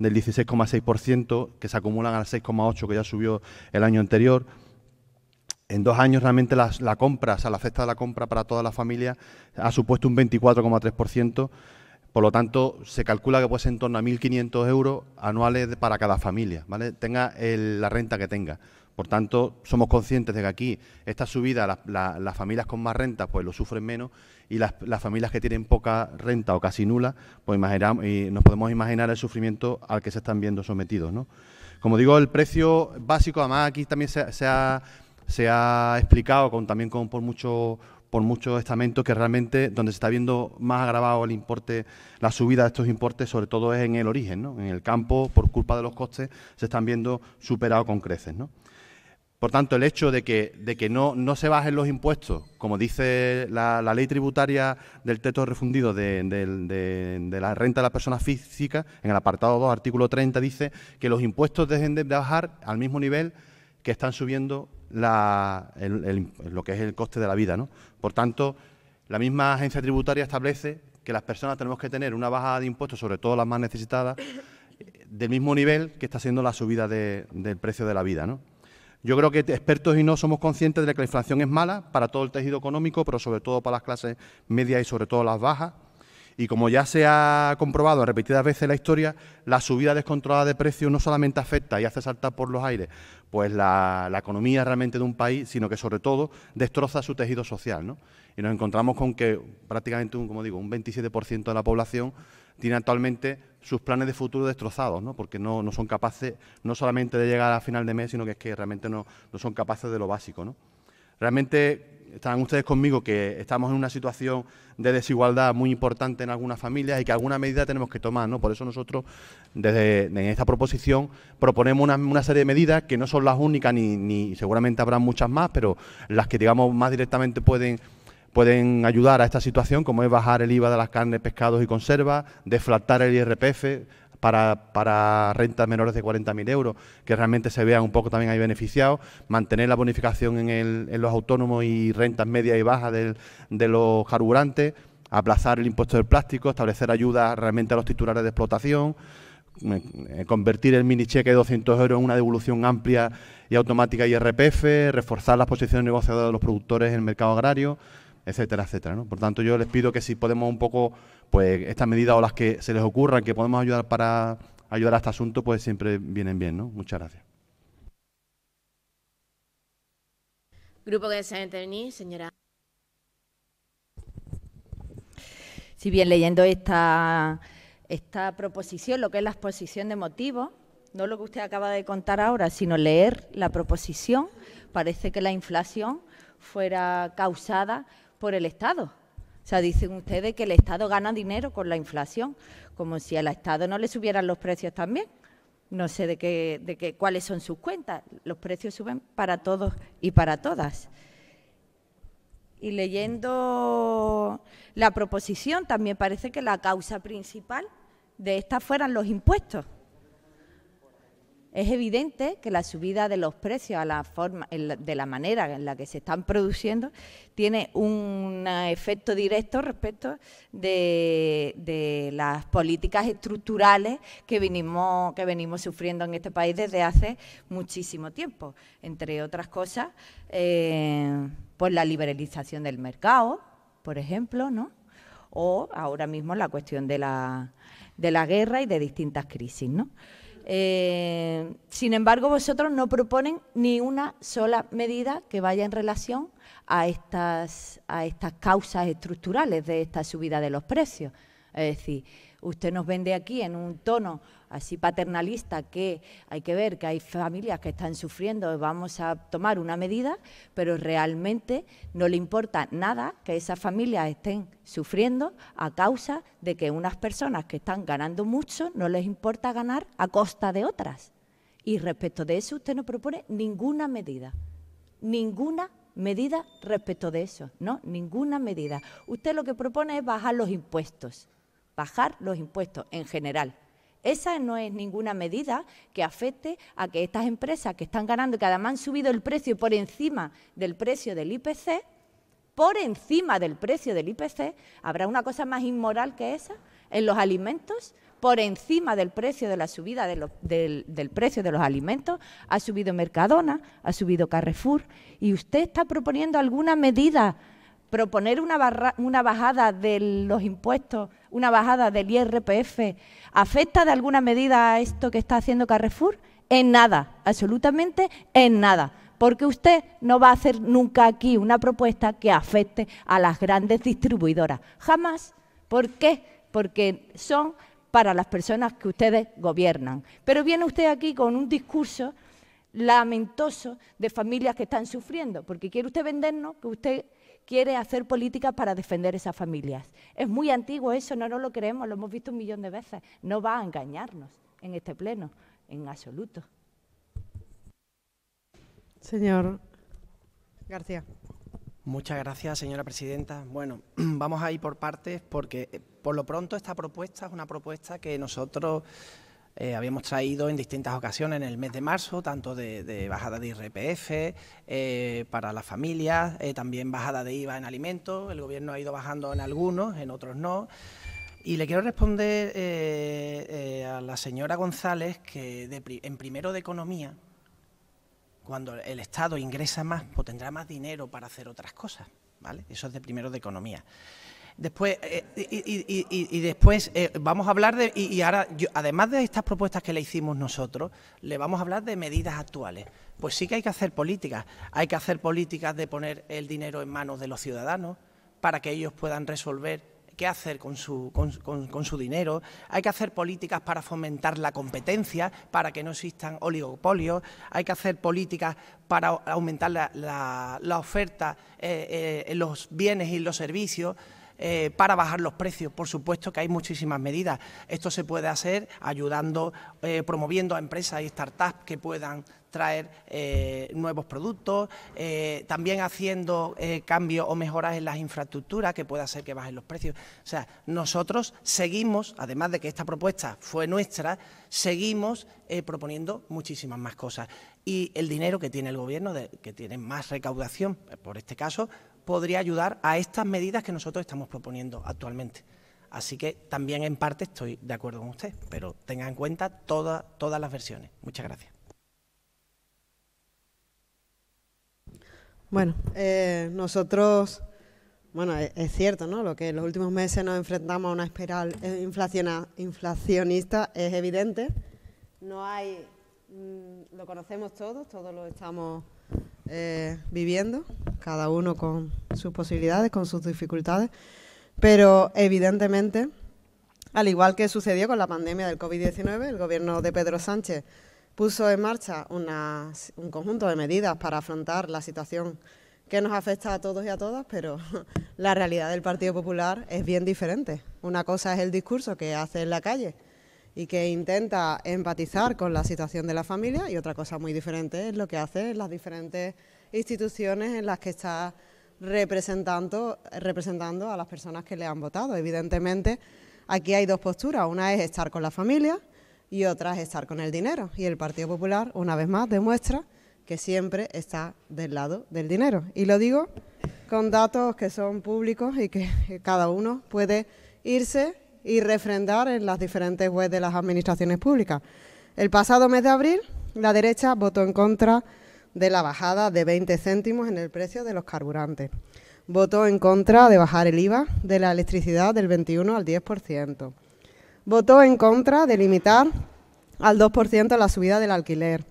del 16,6%, que se acumulan al 6,8% que ya subió el año anterior. En dos años realmente la, la compra, o sea, la cesta de la compra para toda la familia ha supuesto un 24,3%, por lo tanto, se calcula que puede ser en torno a 1.500 euros anuales para cada familia, ¿vale? tenga la renta que tenga. Por tanto, somos conscientes de que aquí esta subida, las familias con más renta, pues lo sufren menos y las, familias que tienen poca renta o casi nula, pues nos podemos imaginar el sufrimiento al que se están viendo sometidos. Como digo, el precio básico, además aquí también se, ha, explicado también con, por mucho por muchos estamentos que realmente donde se está viendo más agravado el importe, la subida de estos importes, sobre todo es en el origen, ¿no? en el campo, por culpa de los costes, se están viendo superados con creces. ¿no? Por tanto, el hecho de que, de que no, no se bajen los impuestos, como dice la, ley tributaria del teto refundido de, la renta de las personas físicas, en el apartado 2, artículo 30, dice que los impuestos dejen de bajar al mismo nivel que están subiendo lo que es el coste de la vida. Por tanto, la misma agencia tributaria establece que las personas tenemos que tener una bajada de impuestos, sobre todo las más necesitadas, del mismo nivel que está siendo la subida del precio de la vida. Yo creo que expertos y no somos conscientes de que la inflación es mala para todo el tejido económico, pero sobre todo para las clases medias y sobre todo las bajas. Y como ya se ha comprobado repetidas veces en la historia, la subida descontrolada de precios no solamente afecta y hace saltar por los aires pues la, economía realmente de un país, sino que sobre todo destroza su tejido social. Y nos encontramos con que prácticamente, un, como digo, un 27% de la población tiene actualmente sus planes de futuro destrozados, ¿no? porque no, son capaces no solamente de llegar a final de mes, sino que es que realmente no, no son capaces de lo básico. ¿no? Realmente están ustedes conmigo que estamos en una situación de desigualdad muy importante en algunas familias y que alguna medida tenemos que tomar. ¿no? Por eso nosotros, desde en esta proposición, proponemos una, serie de medidas que no son las únicas, ni, seguramente habrá muchas más, pero las que, digamos, más directamente pueden pueden ayudar a esta situación, como es bajar el IVA de las carnes, pescados y conservas, desflatar el IRPF, para, rentas menores de 40.000 euros, que realmente se vean un poco también ahí beneficiados, mantener la bonificación en, los autónomos y rentas medias y bajas de los carburantes, aplazar el impuesto del plástico, establecer ayudas realmente a los titulares de explotación, eh, eh, convertir el mini cheque de 200 euros en una devolución amplia y automática IRPF, reforzar las posiciones negociadas de los productores en el mercado agrario, etcétera, etcétera. Por tanto, yo les pido que si podemos un poco pues estas medidas o las que se les ocurran que podemos ayudar para ayudar a este asunto, pues siempre vienen bien, ¿no? Muchas gracias. Grupo que desea intervenir, señora. Si bien leyendo esta, esta proposición, lo que es la exposición de motivos, no lo que usted acaba de contar ahora, sino leer la proposición, parece que la inflación fuera causada por el Estado. O sea, dicen ustedes que el Estado gana dinero con la inflación, como si al Estado no le subieran los precios también. No sé de qué, de qué, cuáles son sus cuentas. Los precios suben para todos y para todas. Y leyendo la proposición, también parece que la causa principal de estas fueran los impuestos. Es evidente que la subida de los precios a la forma, de la manera en la que se están produciendo tiene un efecto directo respecto de, las políticas estructurales que venimos, sufriendo en este país desde hace muchísimo tiempo. Entre otras cosas, eh, la liberalización del mercado, por ejemplo, ¿no? o ahora mismo la cuestión de la, guerra y de distintas crisis. ¿no? Eh, sin embargo, vosotros no proponen ni una sola medida que vaya en relación a estas, a estas causas estructurales de esta subida de los precios. Es decir, usted nos vende aquí en un tono así paternalista que hay que ver que hay familias que están sufriendo, vamos a tomar una medida, pero realmente no le importa nada que esas familias estén sufriendo a causa de que unas personas que están ganando mucho no les importa ganar a costa de otras. Y respecto de eso usted no propone ninguna medida, ninguna medida respecto de eso, ¿no? Ninguna medida. Usted lo que propone es bajar los impuestos, bajar los impuestos en general esa no es ninguna medida que afecte a que estas empresas que están ganando, que además han subido el precio por encima del precio del IPC, por encima del precio del IPC, ¿habrá una cosa más inmoral que esa? En los alimentos, por encima del precio de la subida del, precio de los alimentos, ha subido Mercadona, ha subido Carrefour, y usted está proponiendo alguna medida proponer una, una bajada de los impuestos, una bajada del IRPF, ¿afecta de alguna medida a esto que está haciendo Carrefour? En nada, absolutamente en nada porque usted no va a hacer nunca aquí una propuesta que afecte a las grandes distribuidoras. Jamás. ¿Por qué? Porque son para las personas que ustedes gobiernan. Pero viene usted aquí con un discurso lamentoso de familias que están sufriendo, porque quiere usted vendernos que usted quiere hacer políticas para defender esas familias. Es muy antiguo eso, no nos lo creemos, lo hemos visto un millón de veces. No va a engañarnos en este pleno, en absoluto. Señor García. Muchas gracias, señora presidenta. Bueno, vamos a ir por partes porque eh, por lo pronto esta propuesta es una propuesta que nosotros eh, habíamos traído en distintas ocasiones en el mes de marzo, tanto de, bajada de IRPF eh, para las familias, eh, también bajada de IVA en alimentos. El gobierno ha ido bajando en algunos, en otros no. Y le quiero responder a la señora González que en primero de economía, cuando el Estado ingresa más, pues tendrá más dinero para hacer otras cosas. ¿vale? Eso es de primero de economía. Después, eh, y, después eh, vamos a hablar de, y, ahora, además de estas propuestas que le hicimos nosotros, le vamos a hablar de medidas actuales. Pues sí que hay que hacer políticas. Hay que hacer políticas de poner el dinero en manos de los ciudadanos para que ellos puedan resolver qué hacer con su, con, su dinero. Hay que hacer políticas para fomentar la competencia, para que no existan oligopolios. Hay que hacer políticas para aumentar la, oferta, eh, en los bienes y los servicios. Eh, para bajar los precios. Por supuesto que hay muchísimas medidas. Esto se puede hacer ayudando, eh, promoviendo a empresas y startups que puedan traer eh, nuevos productos, también haciendo cambios o mejoras en las infraestructuras que pueda hacer que bajen los precios. O sea, nosotros seguimos, además de que esta propuesta fue nuestra, seguimos proponiendo muchísimas más cosas. Y el dinero que tiene el Gobierno, que tiene más recaudación, por este caso, podría ayudar a estas medidas que nosotros estamos proponiendo actualmente. Así que también en parte estoy de acuerdo con usted, pero tenga en cuenta todas las versiones. Muchas gracias. Bueno, eh, nosotros, bueno, e-, es, cierto, ¿no? Lo que en los últimos meses nos enfrentamos a una espiral eh, inflacionista es evidente. No hay, mm, lo conocemos todos, todos lo estamos eh, viviendo, cada uno con sus posibilidades, con sus dificultades, pero evidentemente, al igual que sucedió con la pandemia del COVID-19, el gobierno de Pedro Sánchez puso en marcha un conjunto de medidas para afrontar la situación que nos afecta a todos y a todas, pero la realidad del Partido Popular es bien diferente. Una cosa es el discurso que hace en la calle y que intenta empatizar con la situación de la familia y otra cosa muy diferente es lo que hace las diferentes instituciones en las que está representando, representando a las personas que le han votado. Evidentemente, aquí hay dos posturas, una es estar con la familia y otra es estar con el dinero. Y el Partido Popular, una vez más, demuestra que siempre está del lado del dinero. Y lo digo con datos que son públicos y que cada uno puede irse y refrendar en las diferentes webs de las administraciones públicas. El pasado mes de abril, la derecha votó en contra de la bajada de 20 céntimos en el precio de los carburantes. Votó en contra de bajar el IVA de la electricidad del 21 al 10%. Votó en contra de limitar al 2% la subida del alquiler.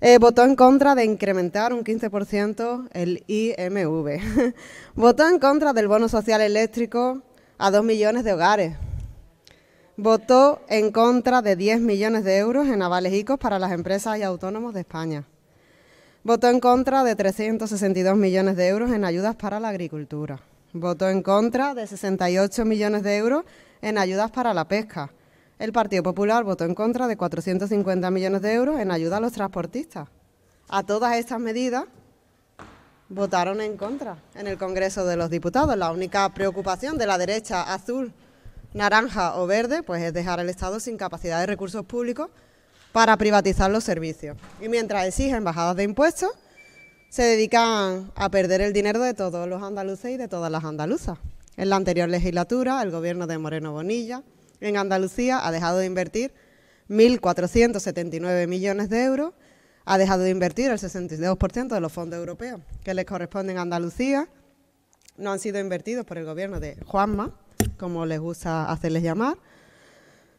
Eh, votó en contra de incrementar un 15% el IMV. votó en contra del bono social eléctrico a 2 millones de hogares, votó en contra de 10 millones de euros en avales para las empresas y autónomos de España. Votó en contra de 362 millones de euros en ayudas para la agricultura. Votó en contra de 68 millones de euros en ayudas para la pesca. El Partido Popular votó en contra de 450 millones de euros en ayuda a los transportistas. A todas estas medidas votaron en contra en el Congreso de los Diputados. La única preocupación de la derecha azul naranja o verde, pues es dejar al Estado sin capacidad de recursos públicos para privatizar los servicios. Y mientras exigen bajadas de impuestos, se dedican a perder el dinero de todos los andaluces y de todas las andaluzas. En la anterior legislatura, el gobierno de Moreno Bonilla en Andalucía ha dejado de invertir 1.479 millones de euros, ha dejado de invertir el 62% de los fondos europeos que les corresponden a Andalucía, no han sido invertidos por el gobierno de Juanma, como les gusta hacerles llamar,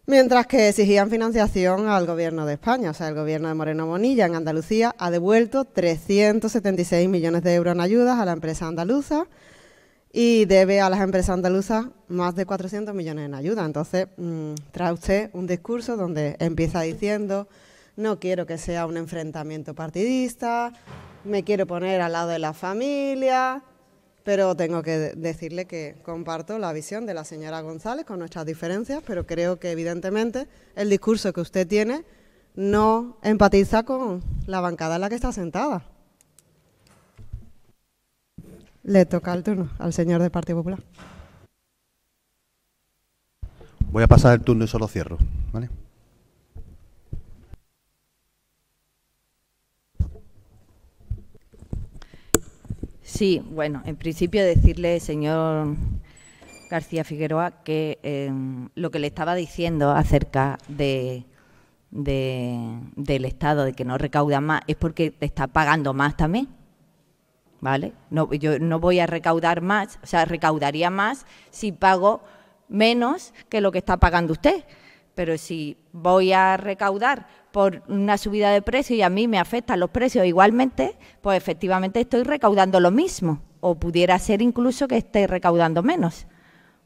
mientras que exigían financiación al gobierno de España. O sea, el gobierno de Moreno Bonilla en Andalucía ha devuelto 376 millones de euros en ayudas a la empresa andaluza y debe a las empresas andaluzas más de 400 millones en ayuda. Entonces, mm, trae usted un discurso donde empieza diciendo, no quiero que sea un enfrentamiento partidista, me quiero poner al lado de la familia, pero tengo que decirle que comparto la visión de la señora González con nuestras diferencias, pero creo que evidentemente el discurso que usted tiene no empatiza con la bancada en la que está sentada. Le toca el turno al señor del Partido Popular. Voy a pasar el turno y solo cierro, ¿vale? Sí, bueno, en principio decirle, señor García Figueroa, que em, lo que le estaba diciendo acerca del Estado, de que no recauda más, es porque está pagando más también. ¿Vale? No, yo no voy a recaudar más, o sea, recaudaría más si pago menos que lo que está pagando usted pero si voy a recaudar por una subida de precio y a mí me afectan los precios igualmente, pues efectivamente estoy recaudando lo mismo o pudiera ser incluso que esté recaudando menos,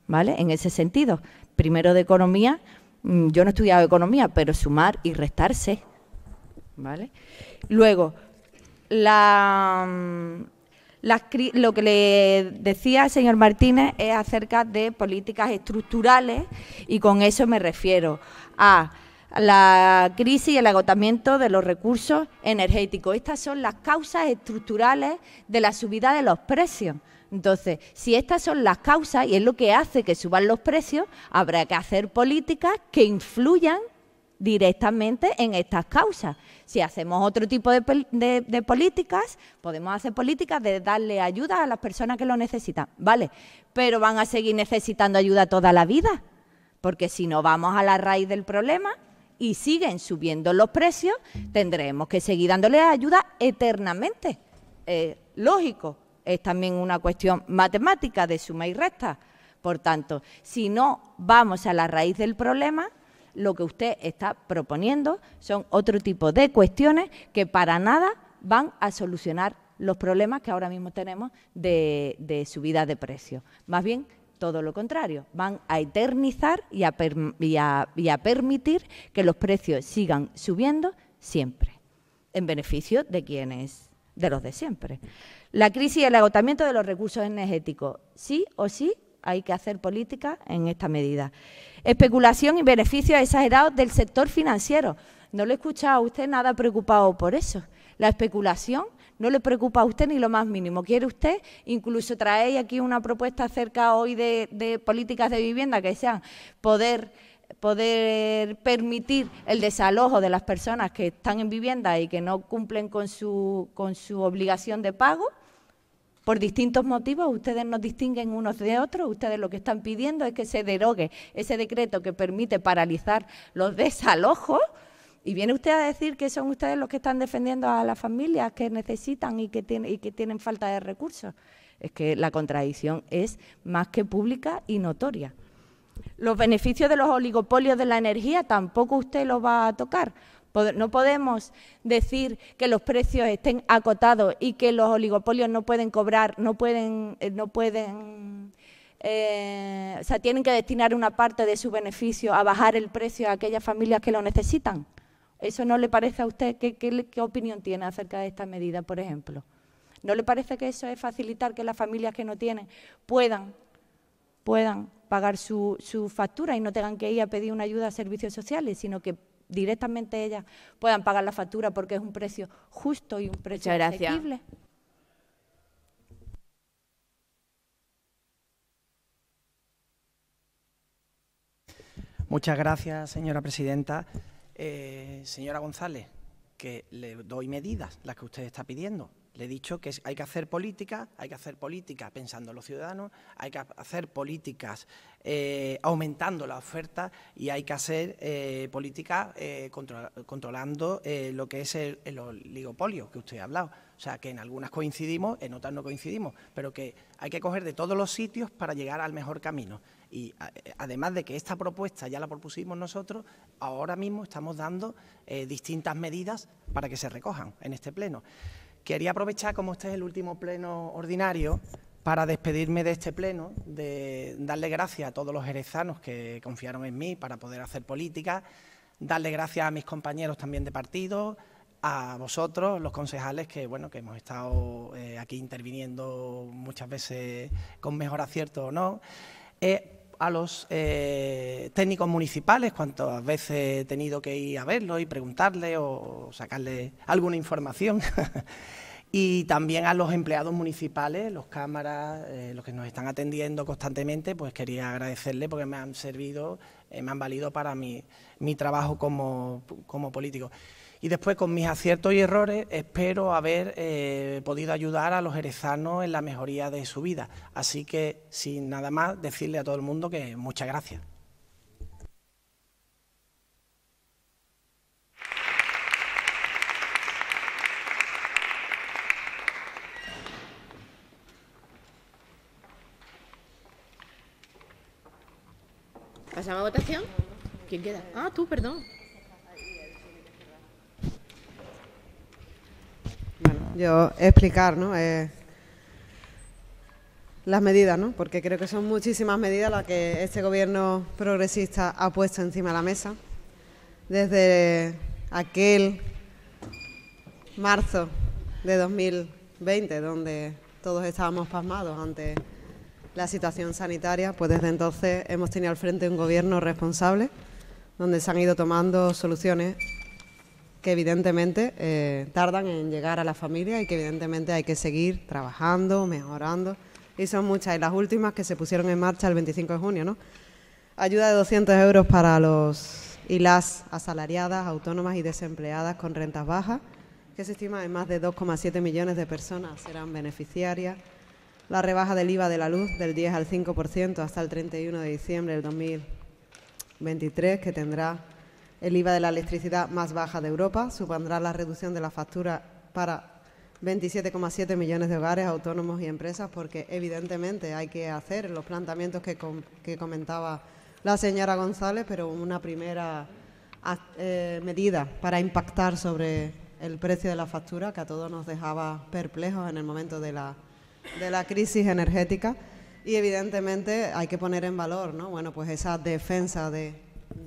¿vale? En ese sentido, primero de economía, mm, yo no he estudiado economía, pero sumar y restarse, ¿vale? Luego, la, mm, lo que le decía el señor Martínez es acerca de políticas estructurales y con eso me refiero a la crisis y el agotamiento de los recursos energéticos. Estas son las causas estructurales de la subida de los precios. Entonces, si estas son las causas y es lo que hace que suban los precios, habrá que hacer políticas que influyan directamente en estas causas. Si hacemos otro tipo de, políticas, podemos hacer políticas de darle ayuda a las personas que lo necesitan, ¿vale? Pero van a seguir necesitando ayuda toda la vida, porque si no vamos a la raíz del problema y siguen subiendo los precios, tendremos que seguir dándoles ayuda eternamente. Eh, lógico, es también una cuestión matemática de suma y resta. Por tanto, si no vamos a la raíz del problema, lo que usted está proponiendo son otro tipo de cuestiones que para nada van a solucionar los problemas que ahora mismo tenemos de, subida de precios. Más bien, todo lo contrario, van a eternizar y a, y a permitir que los precios sigan subiendo siempre, en beneficio de quienes de los de siempre. La crisis y el agotamiento de los recursos energéticos, sí o sí, hay que hacer política en esta medida. Especulación y beneficios exagerados del sector financiero. No le he escuchado a usted nada preocupado por eso. La especulación no le preocupa a usted ni lo más mínimo. ¿Quiere usted? Incluso traer aquí una propuesta acerca hoy de, políticas de vivienda que sean poder poder permitir el desalojo de las personas que están en vivienda y que no cumplen con su, con su obligación de pago por distintos motivos, ustedes nos distinguen unos de otros, ustedes lo que están pidiendo es que se derogue ese decreto que permite paralizar los desalojos. Y viene usted a decir que son ustedes los que están defendiendo a las familias que necesitan y que, y que tienen falta de recursos. Es que la contradicción es más que pública y notoria. Los beneficios de los oligopolios de la energía tampoco usted los va a tocar. No podemos decir que los precios estén acotados y que los oligopolios no pueden cobrar, no pueden, eh, no pueden eh, o sea, tienen que destinar una parte de su beneficio a bajar el precio a aquellas familias que lo necesitan. ¿Eso no le parece a usted? ¿Qué, opinión tiene acerca de esta medida, por ejemplo? ¿No le parece que eso es facilitar que las familias que no tienen puedan, puedan pagar su, su factura y no tengan que ir a pedir una ayuda a servicios sociales, sino que directamente ellas puedan pagar la factura porque es un precio justo y un precio asequible. Muchas gracias, señora presidenta. Eh, señora González, que le doy medidas, las que usted está pidiendo, le he dicho que hay que hacer política, hay que hacer política pensando en los ciudadanos, hay que hacer políticas eh, aumentando la oferta y hay que hacer eh, política eh, controlando eh, lo que es el, oligopolio que usted ha hablado. O sea, que en algunas coincidimos, en otras no coincidimos, pero que hay que coger de todos los sitios para llegar al mejor camino. Y además de que esta propuesta ya la propusimos nosotros, ahora mismo estamos dando distintas medidas para que se recojan en este Pleno. Quería aprovechar, como este es el último pleno ordinario, para despedirme de este pleno, de darle gracias a todos los jerezanos que confiaron en mí para poder hacer política, darle gracias a mis compañeros también de partido, a vosotros, los concejales, que bueno, que hemos estado eh, aquí interviniendo muchas veces con mejor acierto o no. Eh, a los eh, técnicos municipales cuántas veces he tenido que ir a verlo y preguntarle o sacarle alguna información. y también a los empleados municipales, los cámaras, eh, los que nos están atendiendo constantemente, pues quería agradecerle porque me han servido, eh, me han valido para mi, mi trabajo como, como político. Y después, con mis aciertos y errores, espero haber eh, podido ayudar a los herezanos en la mejoría de su vida. Así que, sin nada más, decirle a todo el mundo que muchas gracias. ¿Pasamos a votación? ¿Quién queda? Ah, tú, perdón. Yo explicar, ¿no? Eh, las medidas, ¿no? Porque creo que son muchísimas medidas las que este gobierno progresista ha puesto encima de la mesa. Desde aquel marzo de 2020, donde todos estábamos pasmados ante la situación sanitaria, pues desde entonces hemos tenido al frente un gobierno responsable, donde se han ido tomando soluciones que evidentemente eh, tardan en llegar a la familia y que evidentemente hay que seguir trabajando, mejorando. Y son muchas, y las últimas que se pusieron en marcha el 25 de junio, ¿no? Ayuda de 200 euros para los y las asalariadas, autónomas y desempleadas con rentas bajas, que se estima en más de 2,7 millones de personas serán beneficiarias. La rebaja del IVA de la luz del 10 al 5% hasta el 31 de diciembre del 2023, que tendrá el IVA de la electricidad más baja de Europa, supondrá la reducción de la factura para 27,7 millones de hogares, autónomos y empresas, porque evidentemente hay que hacer los planteamientos que, comentaba la señora González, pero una primera eh, medida para impactar sobre el precio de la factura, que a todos nos dejaba perplejos en el momento de la, crisis energética. Y evidentemente hay que poner en valor ¿no? bueno, pues esa defensa de,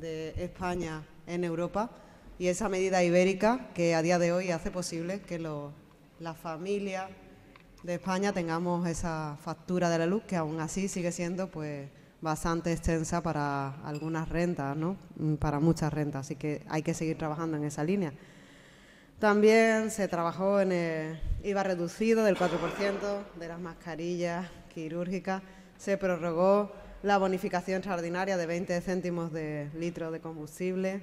de España en Europa y esa medida ibérica que a día de hoy hace posible que lo, la familias de España tengamos esa factura de la luz que aún así sigue siendo pues bastante extensa para algunas rentas, ¿no? Mm, para muchas rentas, así que hay que seguir trabajando en esa línea. También se trabajó en el IVA reducido del 4% de las mascarillas quirúrgicas, se prorrogó la bonificación extraordinaria de 20 céntimos de litro de combustible.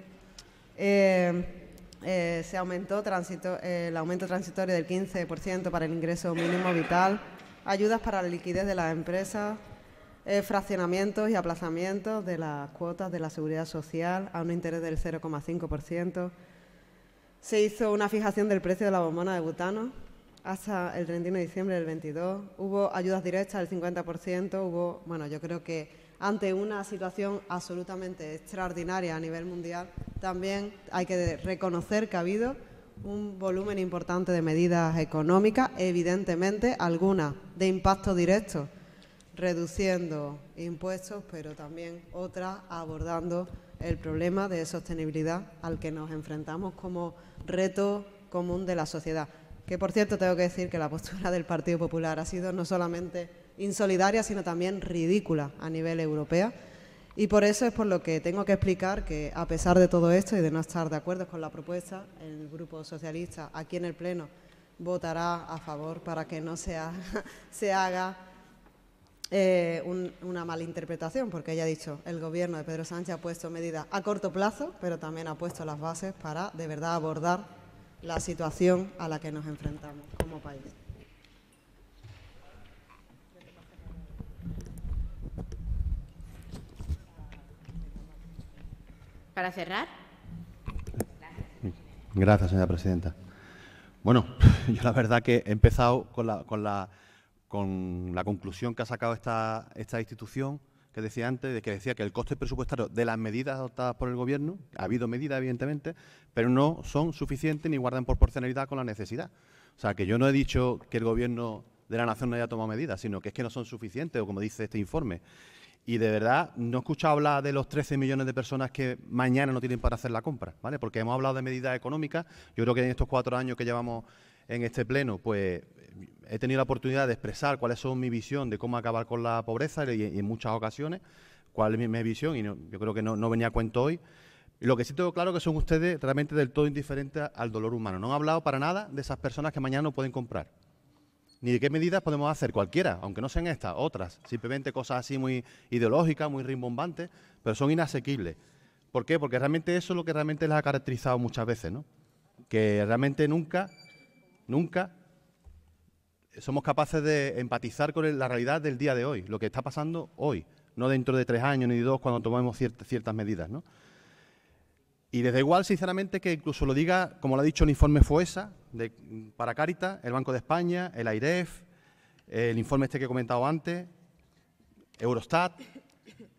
Eh, eh, se aumentó eh, el aumento transitorio del 15% para el ingreso mínimo vital, ayudas para la liquidez de las empresas, fraccionamientos y aplazamientos de las cuotas de la seguridad social a un interés del 0,5%. Se hizo una fijación del precio de la bombona de butano hasta el 31 de diciembre del 22. Hubo ayudas directas del 50%, hubo, bueno, yo creo que ante una situación absolutamente extraordinaria a nivel mundial, también hay que reconocer que ha habido un volumen importante de medidas económicas, evidentemente algunas de impacto directo, reduciendo impuestos, pero también otras abordando el problema de sostenibilidad al que nos enfrentamos como reto común de la sociedad. Que por cierto tengo que decir que la postura del Partido Popular ha sido no solamente insolidaria, sino también ridícula a nivel europeo. Y por eso es por lo que tengo que explicar que, a pesar de todo esto y de no estar de acuerdo con la propuesta, el Grupo Socialista aquí en el Pleno votará a favor para que no se haga, se eh, haga una malinterpretación, porque ya he dicho el Gobierno de Pedro Sánchez ha puesto medidas a corto plazo, pero también ha puesto las bases para de verdad abordar la situación a la que nos enfrentamos como país. Para cerrar. Gracias, señora presidenta. Bueno, yo la verdad que he empezado con la, con la, con la conclusión que ha sacado esta, esta institución que decía antes, de que decía que el coste presupuestario de las medidas adoptadas por el Gobierno, ha habido medidas evidentemente, pero no son suficientes ni guardan proporcionalidad con la necesidad. O sea, que yo no he dicho que el Gobierno de la Nación no haya tomado medidas, sino que es que no son suficientes, o como dice este informe. Y de verdad, no he escuchado hablar de los 13 millones de personas que mañana no tienen para hacer la compra, ¿vale? Porque hemos hablado de medidas económicas. Yo creo que en estos cuatro años que llevamos en este pleno, pues he tenido la oportunidad de expresar cuáles son mi visión de cómo acabar con la pobreza y, en muchas ocasiones cuál es mi, visión y yo creo que no, venía a cuento hoy. lo que sí tengo claro es que son ustedes realmente del todo indiferentes al dolor humano. No han hablado para nada de esas personas que mañana no pueden comprar. Ni de qué medidas podemos hacer cualquiera, aunque no sean estas, otras. Simplemente cosas así muy ideológicas, muy rimbombantes, pero son inasequibles. ¿Por qué? Porque realmente eso es lo que realmente les ha caracterizado muchas veces, ¿no? Que realmente nunca, nunca somos capaces de empatizar con la realidad del día de hoy, lo que está pasando hoy, no dentro de tres años ni de dos cuando tomemos ciertas, medidas. Y desde igual, sinceramente, que incluso lo diga, como lo ha dicho el informe FOESA, de, para Caritas, el Banco de España, el AIREF, el informe este que he comentado antes, Eurostat,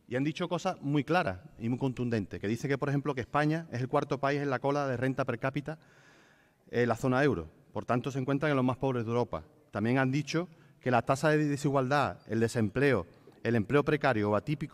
y han dicho cosas muy claras y muy contundentes, que dice que, por ejemplo, que España es el cuarto país en la cola de renta per cápita en la zona euro, por tanto se encuentran en los más pobres de Europa, también han dicho que la tasa de desigualdad, el desempleo, el empleo precario o atípico